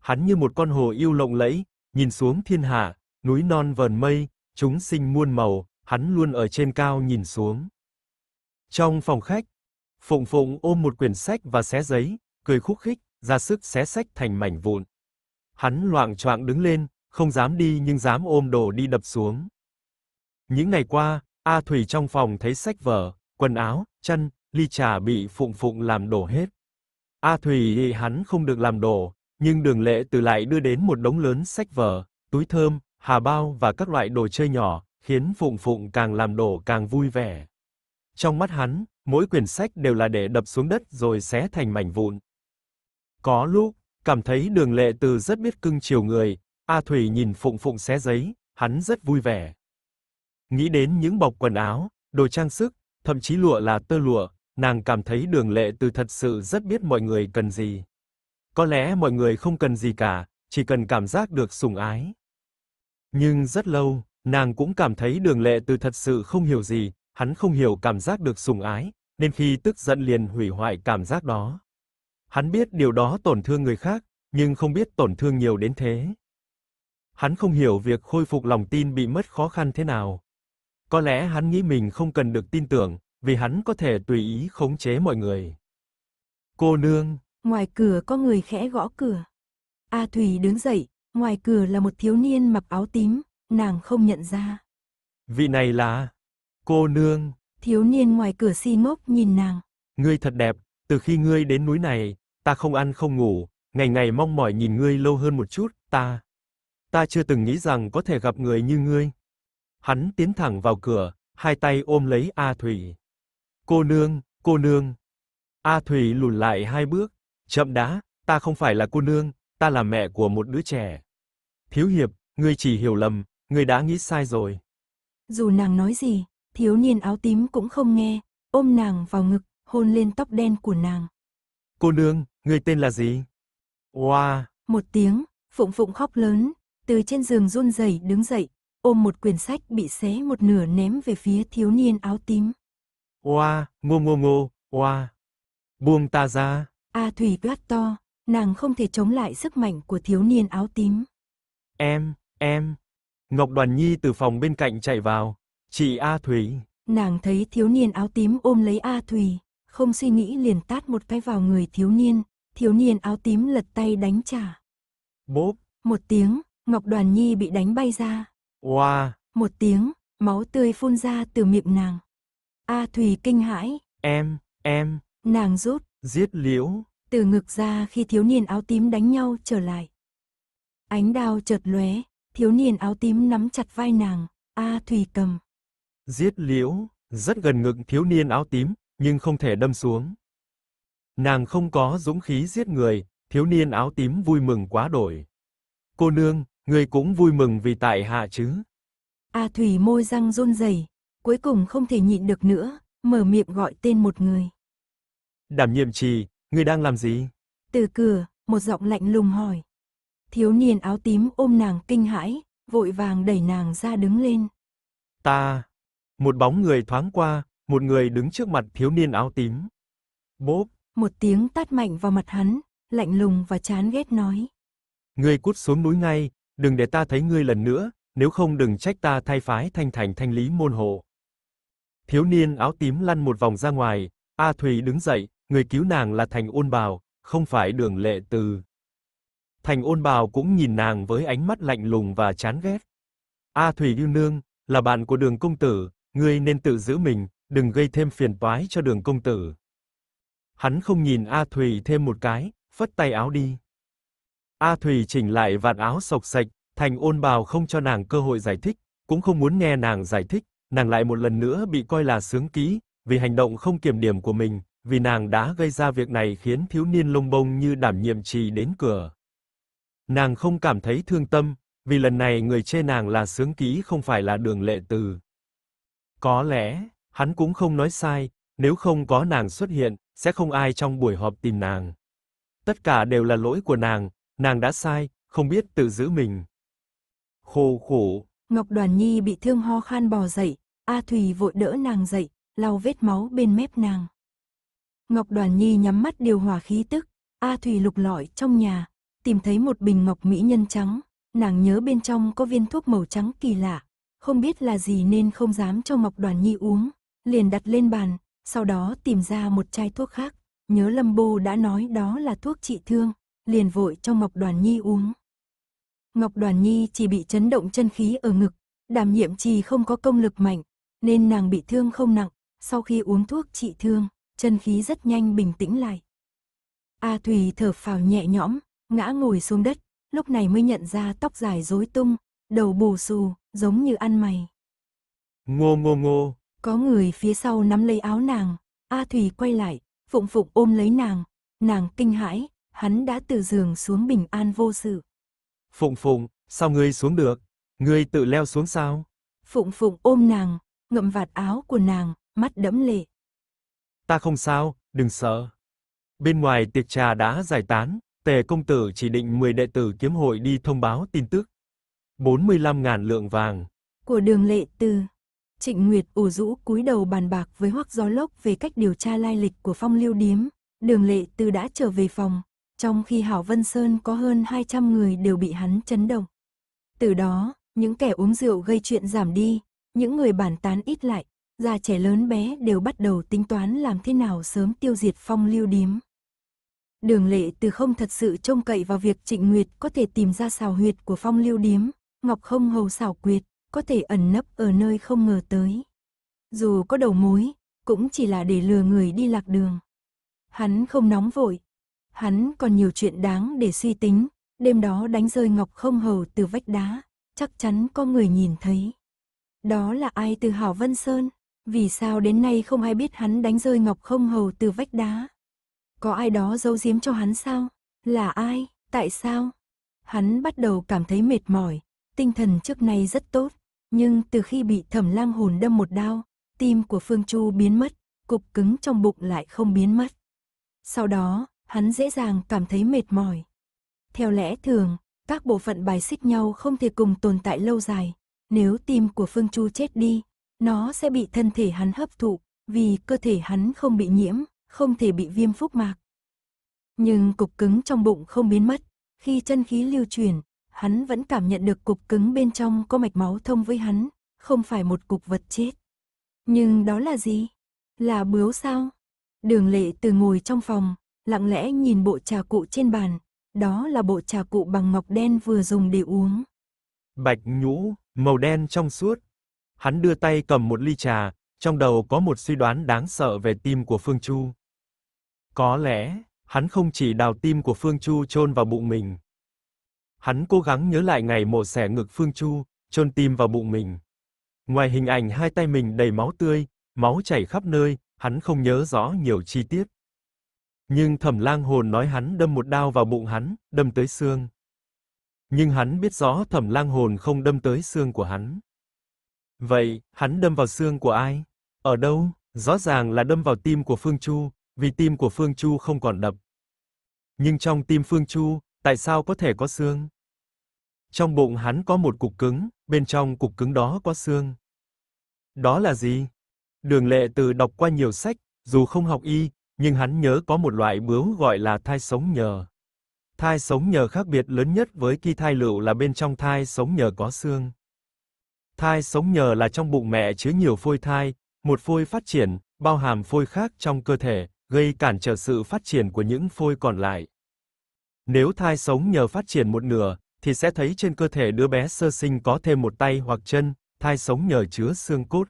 Hắn như một con hồ yêu lộng lẫy, nhìn xuống thiên hạ, núi non vờn mây, chúng sinh muôn màu, hắn luôn ở trên cao nhìn xuống. Trong phòng khách, Phụng Phụng ôm một quyển sách và xé giấy, cười khúc khích, ra sức xé sách thành mảnh vụn. Hắn loạng choạng đứng lên, không dám đi nhưng dám ôm đồ đi đập xuống. Những ngày qua, A Thủy trong phòng thấy sách vở, quần áo, chăn, ly trà bị Phụng Phụng làm đổ hết. A Thủy thì hắn không được làm đổ, nhưng Đường Lệ từ lại đưa đến một đống lớn sách vở, túi thơm, hà bao và các loại đồ chơi nhỏ, khiến Phụng Phụng càng làm đổ càng vui vẻ. Trong mắt hắn, mỗi quyển sách đều là để đập xuống đất rồi xé thành mảnh vụn, có lúc, cảm thấy đường lệ từ rất biết cưng chiều người, A Thủy nhìn Phụng Phụng xé giấy, hắn rất vui vẻ. Nghĩ đến những bọc quần áo, đồ trang sức, thậm chí lụa là tơ lụa, nàng cảm thấy đường lệ từ thật sự rất biết mọi người cần gì. Có lẽ mọi người không cần gì cả, chỉ cần cảm giác được sủng ái. Nhưng rất lâu, nàng cũng cảm thấy đường lệ từ thật sự không hiểu gì, hắn không hiểu cảm giác được sủng ái, nên khi tức giận liền hủy hoại cảm giác đó. Hắn biết điều đó tổn thương người khác, nhưng không biết tổn thương nhiều đến thế. Hắn không hiểu việc khôi phục lòng tin bị mất khó khăn thế nào. Có lẽ hắn nghĩ mình không cần được tin tưởng, vì hắn có thể tùy ý khống chế mọi người. Cô nương, ngoài cửa có người khẽ gõ cửa. A Thủy đứng dậy, ngoài cửa là một thiếu niên mặc áo tím, nàng không nhận ra. Vị này là cô nương. Thiếu niên ngoài cửa si ngốc nhìn nàng. Ngươi thật đẹp, từ khi ngươi đến núi này, ta không ăn không ngủ, ngày ngày mong mỏi nhìn ngươi lâu hơn một chút, ta. Ta chưa từng nghĩ rằng có thể gặp người như ngươi. Hắn tiến thẳng vào cửa, hai tay ôm lấy A Thủy. Cô nương, cô nương. A Thủy lùi lại hai bước, chậm đã, ta không phải là cô nương, ta là mẹ của một đứa trẻ. Thiếu hiệp, ngươi chỉ hiểu lầm, ngươi đã nghĩ sai rồi. Dù nàng nói gì, thiếu niên áo tím cũng không nghe, ôm nàng vào ngực, hôn lên tóc đen của nàng. Cô nương, người tên là gì? Oa! Wow. Một tiếng, Phụng Phụng khóc lớn, từ trên giường run rẩy đứng dậy, ôm một quyển sách bị xé một nửa ném về phía thiếu niên áo tím. Oa, wow, ngô ngô ngô, oa. Wow. Buông ta ra. A Thủy gắt to, nàng không thể chống lại sức mạnh của thiếu niên áo tím. Em, em. Ngọc Đoàn Nhi từ phòng bên cạnh chạy vào. Chị A Thủy. Nàng thấy thiếu niên áo tím ôm lấy A Thủy không suy nghĩ liền tát một cái vào người thiếu niên, thiếu niên áo tím lật tay đánh trả. Bốp, một tiếng, Ngọc Đoàn Nhi bị đánh bay ra. Oa, wow. một tiếng, máu tươi phun ra từ miệng nàng. A Thùy kinh hãi. Em, em. Nàng rút. Giết liễu. Từ ngực ra khi thiếu niên áo tím đánh nhau trở lại. Ánh đao chợt lóe, thiếu niên áo tím nắm chặt vai nàng, A Thùy cầm. Giết liễu, rất gần ngực thiếu niên áo tím, nhưng không thể đâm xuống. Nàng không có dũng khí giết người, thiếu niên áo tím vui mừng quá đổi. Cô nương, người cũng vui mừng vì tại hạ chứ? A Thủy môi răng run rẩy, cuối cùng không thể nhịn được nữa, mở miệng gọi tên một người. Đảm nhiệm trì, người đang làm gì? Từ cửa, một giọng lạnh lùng hỏi. Thiếu niên áo tím ôm nàng kinh hãi, vội vàng đẩy nàng ra đứng lên. Ta, một bóng người thoáng qua, một người đứng trước mặt thiếu niên áo tím. Bốp. Một tiếng tát mạnh vào mặt hắn, lạnh lùng và chán ghét nói. Ngươi cút xuống núi ngay, đừng để ta thấy ngươi lần nữa, nếu không đừng trách ta thay phái thanh thành thanh lý môn hộ. Thiếu niên áo tím lăn một vòng ra ngoài, A Thùy đứng dậy, người cứu nàng là Thành Ôn Bào, không phải Đường Lệ Từ. Thành Ôn Bào cũng nhìn nàng với ánh mắt lạnh lùng và chán ghét. A Thùy yêu nương, là bạn của Đường công tử, ngươi nên tự giữ mình, đừng gây thêm phiền toái cho Đường công tử. Hắn không nhìn A thủy thêm một cái, phất tay áo đi. A thủy chỉnh lại vạt áo sộc sạch, thành ôn bào không cho nàng cơ hội giải thích, cũng không muốn nghe nàng giải thích, nàng lại một lần nữa bị coi là sướng ký, vì hành động không kiểm điểm của mình, vì nàng đã gây ra việc này khiến thiếu niên lông bông như đảm nhiệm trì đến cửa. Nàng không cảm thấy thương tâm, vì lần này người chê nàng là sướng ký không phải là Đường Lệ Từ. Có lẽ Hắn cũng không nói sai, nếu không có nàng xuất hiện, sẽ không ai trong buổi họp tìm nàng. Tất cả đều là lỗi của nàng, nàng đã sai, không biết tự giữ mình. Khô khổ. Ngọc Đoàn Nhi bị thương ho khan bò dậy, A Thùy vội đỡ nàng dậy, lau vết máu bên mép nàng. Ngọc Đoàn Nhi nhắm mắt điều hòa khí tức, A Thùy lục lọi trong nhà, tìm thấy một bình ngọc mỹ nhân trắng, nàng nhớ bên trong có viên thuốc màu trắng kỳ lạ, không biết là gì nên không dám cho Ngọc Đoàn Nhi uống, liền đặt lên bàn, sau đó tìm ra một chai thuốc khác, nhớ Lâm Bồ đã nói đó là thuốc trị thương, liền vội cho Ngọc Đoàn Nhi uống. Ngọc Đoàn Nhi chỉ bị chấn động chân khí ở ngực, đảm nhiệm trì không có công lực mạnh, nên nàng bị thương không nặng, sau khi uống thuốc trị thương, chân khí rất nhanh bình tĩnh lại. A à, thở phào nhẹ nhõm, ngã ngồi xuống đất, lúc này mới nhận ra tóc dài rối tung, đầu bù xù, giống như ăn mày. Ngô ngô ngô, có người phía sau nắm lấy áo nàng, A Thủy quay lại, phụng phụng ôm lấy nàng, nàng kinh hãi, hắn đã từ giường xuống bình an vô sự. Phụng phụng, sao ngươi xuống được? Ngươi tự leo xuống sao? Phụng phụng ôm nàng, ngậm vạt áo của nàng, mắt đẫm lệ. Ta không sao, đừng sợ. Bên ngoài tiệc trà đã giải tán, tề công tử chỉ định 10 đệ tử kiếm hội đi thông báo tin tức. 45.000 lượng vàng. Của đường lệ từ. Trịnh Nguyệt ủ rũ cúi đầu bàn bạc với Hoắc Gió Lốc về cách điều tra lai lịch của Phong Lưu Điếm. Đường Lệ Từ đã trở về phòng, trong khi Hảo Vân Sơn có hơn 200 người đều bị hắn chấn động. Từ đó, những kẻ uống rượu gây chuyện giảm đi, những người bản tán ít lại, già trẻ lớn bé đều bắt đầu tính toán làm thế nào sớm tiêu diệt Phong Lưu Điếm. Đường Lệ Từ không thật sự trông cậy vào việc Trịnh Nguyệt có thể tìm ra xào huyệt của Phong Lưu Điếm, Ngọc không hầu xảo quyệt, có thể ẩn nấp ở nơi không ngờ tới. Dù có đầu mối, cũng chỉ là để lừa người đi lạc đường. Hắn không nóng vội, hắn còn nhiều chuyện đáng để suy tính, đêm đó đánh rơi ngọc không hầu từ vách đá, chắc chắn có người nhìn thấy. Đó là ai từ Hảo Vân Sơn? Vì sao đến nay không ai biết hắn đánh rơi ngọc không hầu từ vách đá? Có ai đó giấu giếm cho hắn sao? Là ai? Tại sao? Hắn bắt đầu cảm thấy mệt mỏi, tinh thần trước nay rất tốt, nhưng từ khi bị thẩm lang hồn đâm một đao, tim của Phương Chu biến mất, cục cứng trong bụng lại không biến mất. Sau đó, hắn dễ dàng cảm thấy mệt mỏi. Theo lẽ thường, các bộ phận bài xích nhau không thể cùng tồn tại lâu dài. Nếu tim của Phương Chu chết đi, nó sẽ bị thân thể hắn hấp thụ, vì cơ thể hắn không bị nhiễm, không thể bị viêm phúc mạc. Nhưng cục cứng trong bụng không biến mất, khi chân khí lưu chuyển, hắn vẫn cảm nhận được cục cứng bên trong có mạch máu thông với hắn, không phải một cục vật chết. Nhưng đó là gì? Là bướu sao? Đường lệ từ ngồi trong phòng, lặng lẽ nhìn bộ trà cụ trên bàn, đó là bộ trà cụ bằng ngọc đen vừa dùng để uống. Bạch nhũ, màu đen trong suốt. Hắn đưa tay cầm một ly trà, trong đầu có một suy đoán đáng sợ về tim của Phương Chu. Có lẽ, hắn không chỉ đào tim của Phương Chu chôn vào bụng mình, Hắn cố gắng nhớ lại ngày mổ xẻ ngực Phương Chu, chôn tim vào bụng mình. Ngoài hình ảnh hai tay mình đầy máu tươi, máu chảy khắp nơi, hắn không nhớ rõ nhiều chi tiết. Nhưng Thẩm Lang Hồn nói hắn đâm một đao vào bụng hắn, đâm tới xương. Nhưng hắn biết rõ Thẩm Lang Hồn không đâm tới xương của hắn. Vậy, hắn đâm vào xương của ai? Ở đâu? Rõ ràng là đâm vào tim của Phương Chu, vì tim của Phương Chu không còn đập. Nhưng trong tim Phương Chu, tại sao có thể có xương? Trong bụng hắn có một cục cứng, bên trong cục cứng đó có xương. Đó là gì? Đường Lệ Từ đọc qua nhiều sách, dù không học y, nhưng hắn nhớ có một loại bướu gọi là thai sống nhờ. Thai sống nhờ khác biệt lớn nhất với kỳ thai lựu là bên trong thai sống nhờ có xương. Thai sống nhờ là trong bụng mẹ chứa nhiều phôi thai, một phôi phát triển bao hàm phôi khác trong cơ thể, gây cản trở sự phát triển của những phôi còn lại. Nếu thai sống nhờ phát triển một nửa, thì sẽ thấy trên cơ thể đứa bé sơ sinh có thêm một tay hoặc chân, thai sống nhờ chứa xương cốt.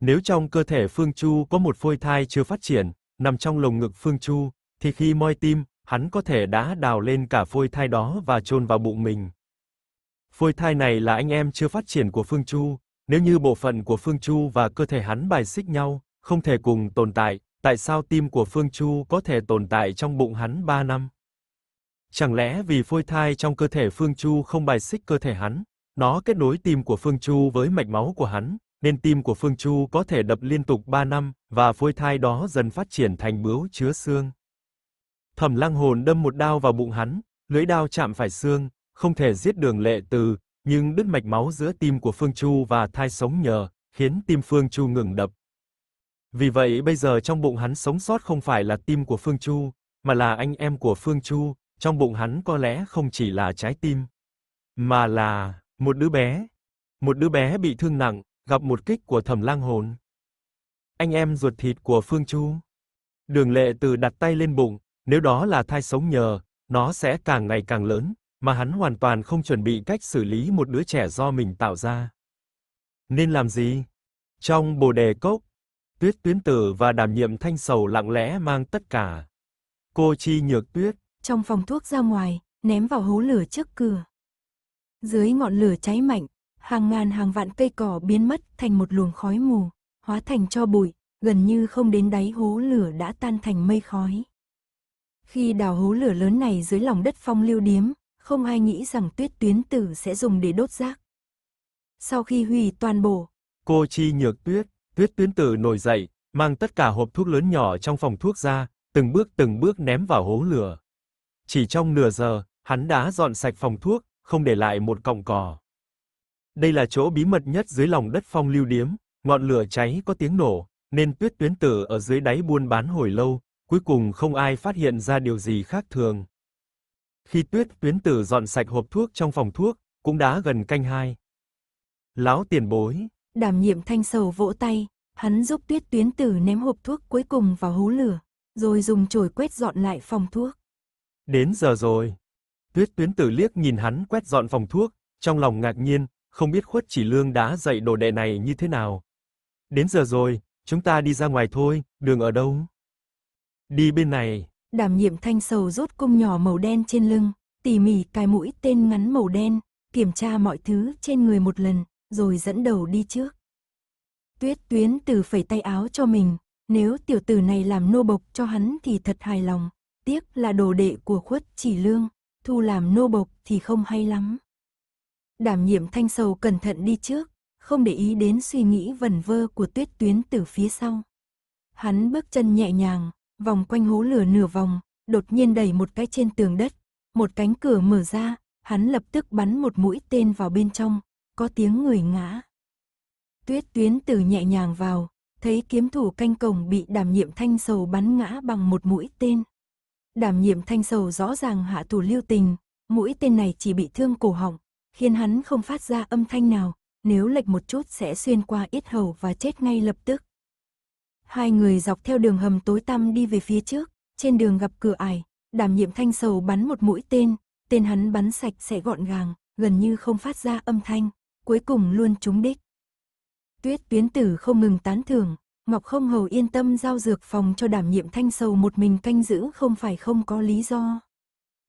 Nếu trong cơ thể Phương Chu có một phôi thai chưa phát triển, nằm trong lồng ngực Phương Chu, thì khi moi tim, hắn có thể đã đào lên cả phôi thai đó và chôn vào bụng mình. Phôi thai này là anh em chưa phát triển của Phương Chu, nếu như bộ phận của Phương Chu và cơ thể hắn bài xích nhau, không thể cùng tồn tại, tại sao tim của Phương Chu có thể tồn tại trong bụng hắn 3 năm? Chẳng lẽ vì phôi thai trong cơ thể Phương Chu không bài xích cơ thể hắn, nó kết nối tim của Phương Chu với mạch máu của hắn, nên tim của Phương Chu có thể đập liên tục 3 năm và phôi thai đó dần phát triển thành bướu chứa xương. Thẩm Lăng Hồn đâm một đao vào bụng hắn, lưỡi đao chạm phải xương, không thể giết Đường Lệ Từ, nhưng đứt mạch máu giữa tim của Phương Chu và thai sống nhờ, khiến tim Phương Chu ngừng đập. Vì vậy bây giờ trong bụng hắn sống sót không phải là tim của Phương Chu, mà là anh em của Phương Chu, trong bụng hắn có lẽ không chỉ là trái tim, mà là một đứa bé. Một đứa bé bị thương nặng, gặp một kích của Thẩm Lang Hồn. Anh em ruột thịt của Phương Chu. Đường Lệ Từ đặt tay lên bụng, nếu đó là thai sống nhờ, nó sẽ càng ngày càng lớn, mà hắn hoàn toàn không chuẩn bị cách xử lý một đứa trẻ do mình tạo ra. Nên làm gì? Trong Bồ đề cốc, Tuyết Tuyến Tử và Đàm Nhiệm Thanh Sầu lặng lẽ mang tất cả. Cô Chi Nhược Tuyết, trong phòng thuốc ra ngoài, ném vào hố lửa trước cửa. Dưới ngọn lửa cháy mạnh, hàng ngàn hàng vạn cây cỏ biến mất thành một luồng khói mù, hóa thành cho bụi, gần như không đến đáy hố lửa đã tan thành mây khói. Khi đào hố lửa lớn này dưới lòng đất phong lưu điếm, không ai nghĩ rằng tuyết tuyến tử sẽ dùng để đốt rác. Sau khi hủy toàn bộ, cô chi nhược tuyết, tuyết tuyến tử nổi dậy, mang tất cả hộp thuốc lớn nhỏ trong phòng thuốc ra, từng bước từng bước ném vào hố lửa. Chỉ trong nửa giờ, hắn đã dọn sạch phòng thuốc, không để lại một cọng cỏ. Đây là chỗ bí mật nhất dưới lòng đất phong lưu điếm, ngọn lửa cháy có tiếng nổ, nên Tuyết Tuyến Tử ở dưới đáy buôn bán hồi lâu, cuối cùng không ai phát hiện ra điều gì khác thường. Khi Tuyết Tuyến Tử dọn sạch hộp thuốc trong phòng thuốc, cũng đã gần canh hai. láo tiền bối, Đảm nhiệm thanh sầu vỗ tay, hắn giúp tuyết tuyến tử ném hộp thuốc cuối cùng vào hố lửa, rồi dùng chổi quét dọn lại phòng thuốc. Đến giờ rồi. Tuyết tuyến tử liếc nhìn hắn quét dọn phòng thuốc, trong lòng ngạc nhiên, không biết khuất chỉ lương đã dạy đồ đệ này như thế nào. Đến giờ rồi, chúng ta đi ra ngoài thôi, đường ở đâu? Đi bên này. Đàm nhiệm thanh sầu rút cung nhỏ màu đen trên lưng, tỉ mỉ cài mũi tên ngắn màu đen, kiểm tra mọi thứ trên người một lần, rồi dẫn đầu đi trước. Tuyết tuyến Tử phẩy tay áo cho mình, nếu tiểu tử này làm nô bộc cho hắn thì thật hài lòng tiếc là đồ đệ của khuất chỉ lương, thu làm nô bộc thì không hay lắm. Đảm nhiệm thanh sầu cẩn thận đi trước, không để ý đến suy nghĩ vẩn vơ của tuyết tuyến từ phía sau. Hắn bước chân nhẹ nhàng, vòng quanh hố lửa nửa vòng, đột nhiên đẩy một cái trên tường đất, một cánh cửa mở ra, hắn lập tức bắn một mũi tên vào bên trong, có tiếng người ngã. Tuyết tuyến từ nhẹ nhàng vào, thấy kiếm thủ canh cổng bị đảm nhiệm thanh sầu bắn ngã bằng một mũi tên. Đảm nhiệm thanh sầu rõ ràng hạ thủ lưu tình, mũi tên này chỉ bị thương cổ họng, khiến hắn không phát ra âm thanh nào, nếu lệch một chút sẽ xuyên qua ít hầu và chết ngay lập tức. Hai người dọc theo đường hầm tối tăm đi về phía trước, trên đường gặp cửa ải, đảm nhiệm thanh sầu bắn một mũi tên, tên hắn bắn sạch sẽ gọn gàng, gần như không phát ra âm thanh, cuối cùng luôn trúng đích. Tuyết tuyến tử không ngừng tán thưởng, Ngọc Không Hầu yên tâm giao dược phòng cho đảm nhiệm thanh sầu một mình canh giữ không phải không có lý do.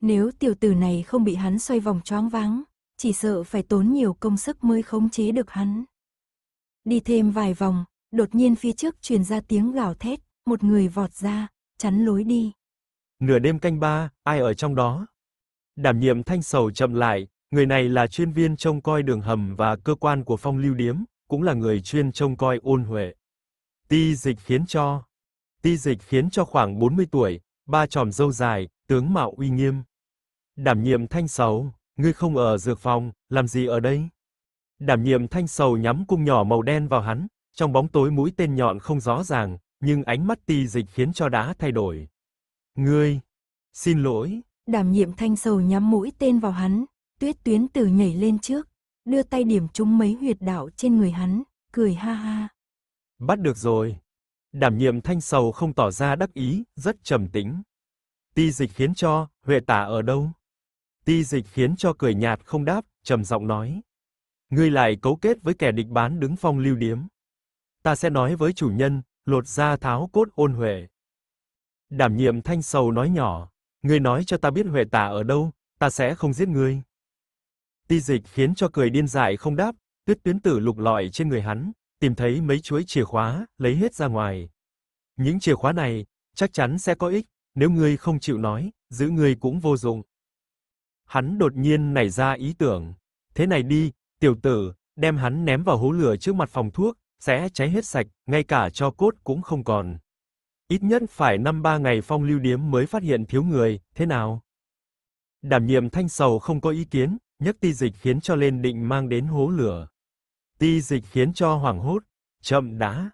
Nếu tiểu tử này không bị hắn xoay vòng choáng váng, chỉ sợ phải tốn nhiều công sức mới khống chế được hắn. Đi thêm vài vòng, đột nhiên phía trước truyền ra tiếng gào thét, một người vọt ra, chắn lối đi. Nửa đêm canh ba, ai ở trong đó? Đảm nhiệm thanh sầu chậm lại, người này là chuyên viên trông coi đường hầm và cơ quan của phong lưu điếm, cũng là người chuyên trông coi ôn huệ. Ti dịch khiến cho Ti dịch khiến cho khoảng 40 tuổi, ba tròm râu dài, tướng mạo uy nghiêm. Đảm nhiệm thanh sầu, ngươi không ở dược phòng, làm gì ở đây? Đảm nhiệm thanh sầu nhắm cung nhỏ màu đen vào hắn, trong bóng tối mũi tên nhọn không rõ ràng, nhưng ánh mắt ti dịch khiến cho đã thay đổi. Ngươi, xin lỗi. Đảm nhiệm thanh sầu nhắm mũi tên vào hắn, tuyết tuyến tử nhảy lên trước, đưa tay điểm trúng mấy huyệt đạo trên người hắn, cười ha ha. Bắt được rồi. Đảm nhiệm thanh sầu không tỏ ra đắc ý, rất trầm tĩnh. Ti dịch khiến cho, Huệ tả ở đâu? Ti dịch khiến cho cười nhạt không đáp, trầm giọng nói. Ngươi lại cấu kết với kẻ địch bán đứng phong lưu điếm. Ta sẽ nói với chủ nhân, lột ra tháo cốt ôn Huệ. Đảm nhiệm thanh sầu nói nhỏ, ngươi nói cho ta biết Huệ tả ở đâu, ta sẽ không giết ngươi. Ti dịch khiến cho cười điên dại không đáp, tuyết tuyến tử lục lọi trên người hắn, tìm thấy mấy chuỗi chìa khóa, lấy hết ra ngoài. Những chìa khóa này chắc chắn sẽ có ích, nếu ngươi không chịu nói, giữ ngươi cũng vô dụng. Hắn đột nhiên nảy ra ý tưởng, thế này đi, tiểu tử, đem hắn ném vào hố lửa trước mặt phòng thuốc, sẽ cháy hết sạch, ngay cả cho cốt cũng không còn. Ít nhất phải năm ba ngày phong lưu điếm mới phát hiện thiếu người, thế nào? Đảm nhiệm thanh sầu không có ý kiến, nhấc ti dịch khiến cho lên định mang đến hố lửa. Ti dịch khiến cho hoảng hốt, chậm đã.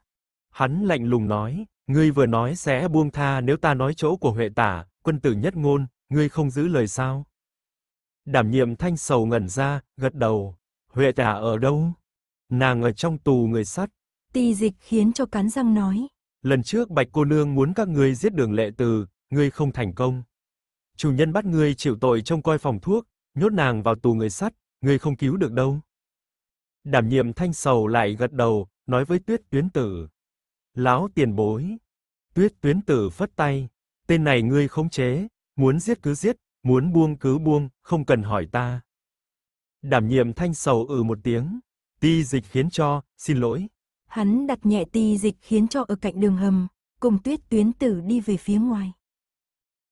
Hắn lạnh lùng nói, ngươi vừa nói sẽ buông tha nếu ta nói chỗ của Huệ Tả, quân tử nhất ngôn, ngươi không giữ lời sao? Đảm nhiệm thanh sầu ngẩn ra, gật đầu. Huệ Tả ở đâu? Nàng ở trong tù người sắt. Ti dịch khiến cho cắn răng nói. Lần trước Bạch cô nương muốn các ngươi giết đường lệ từ, ngươi không thành công. Chủ nhân bắt ngươi chịu tội trong coi phòng thuốc, nhốt nàng vào tù người sắt, ngươi không cứu được đâu. Đảm nhiệm thanh sầu lại gật đầu, nói với tuyết tuyến tử. Láo tiền bối. Tuyết tuyến tử phất tay. Tên này ngươi không chế, muốn giết cứ giết, muốn buông cứ buông, không cần hỏi ta. Đảm nhiệm thanh sầu ừ một tiếng. Ti dịch khiến cho, xin lỗi. Hắn đặt nhẹ ti dịch khiến cho ở cạnh đường hầm, cùng tuyết tuyến tử đi về phía ngoài.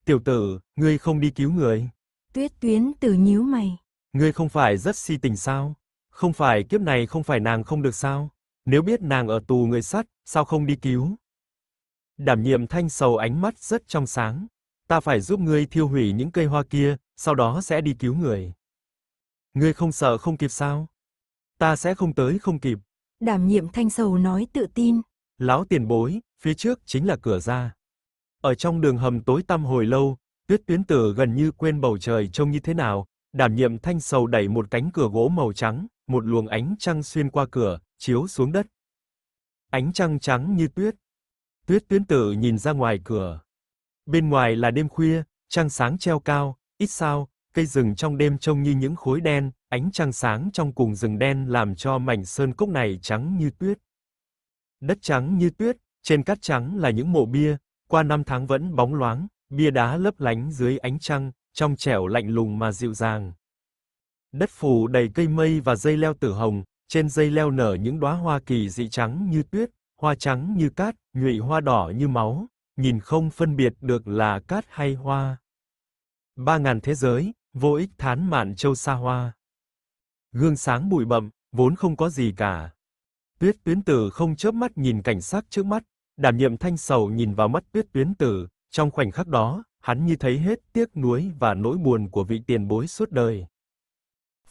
Tiểu tử, ngươi không đi cứu người. Tuyết tuyến tử nhíu mày. Ngươi không phải rất si tình sao? Không phải kiếp này không phải nàng không được sao? Nếu biết nàng ở tù người sắt, sao không đi cứu? Đảm nhiệm thanh sầu ánh mắt rất trong sáng. Ta phải giúp ngươi thiêu hủy những cây hoa kia, sau đó sẽ đi cứu người. Ngươi không sợ không kịp sao? Ta sẽ không tới không kịp. Đảm nhiệm thanh sầu nói tự tin. Lão tiền bối, phía trước chính là cửa ra. Ở trong đường hầm tối tăm hồi lâu, tuyết tuyến tử gần như quên bầu trời trông như thế nào, đảm nhiệm thanh sầu đẩy một cánh cửa gỗ màu trắng, một luồng ánh trăng xuyên qua cửa, chiếu xuống đất. Ánh trăng trắng như tuyết. Tuyết tuyến tử nhìn ra ngoài cửa. Bên ngoài là đêm khuya, trăng sáng treo cao, ít sao, cây rừng trong đêm trông như những khối đen, ánh trăng sáng trong cùng rừng đen làm cho mảnh sơn cốc này trắng như tuyết. Đất trắng như tuyết, trên cát trắng là những mộ bia, qua năm tháng vẫn bóng loáng, bia đá lấp lánh dưới ánh trăng, trong trẻo lạnh lùng mà dịu dàng, Đất phủ đầy cây mây và dây leo tử hồng, trên dây leo nở những đóa hoa kỳ dị trắng như tuyết, hoa trắng như cát, nhụy hoa đỏ như máu, nhìn không phân biệt được là cát hay hoa. Ba ngàn thế giới, vô ích thán mạn châu xa hoa. Gương sáng bụi bậm, vốn không có gì cả. Tuyết tuyến tử không chớp mắt nhìn cảnh sắc trước mắt, đảm nhiệm thanh sầu nhìn vào mắt tuyết tuyến tử, trong khoảnh khắc đó, hắn như thấy hết tiếc nuối và nỗi buồn của vị tiền bối suốt đời.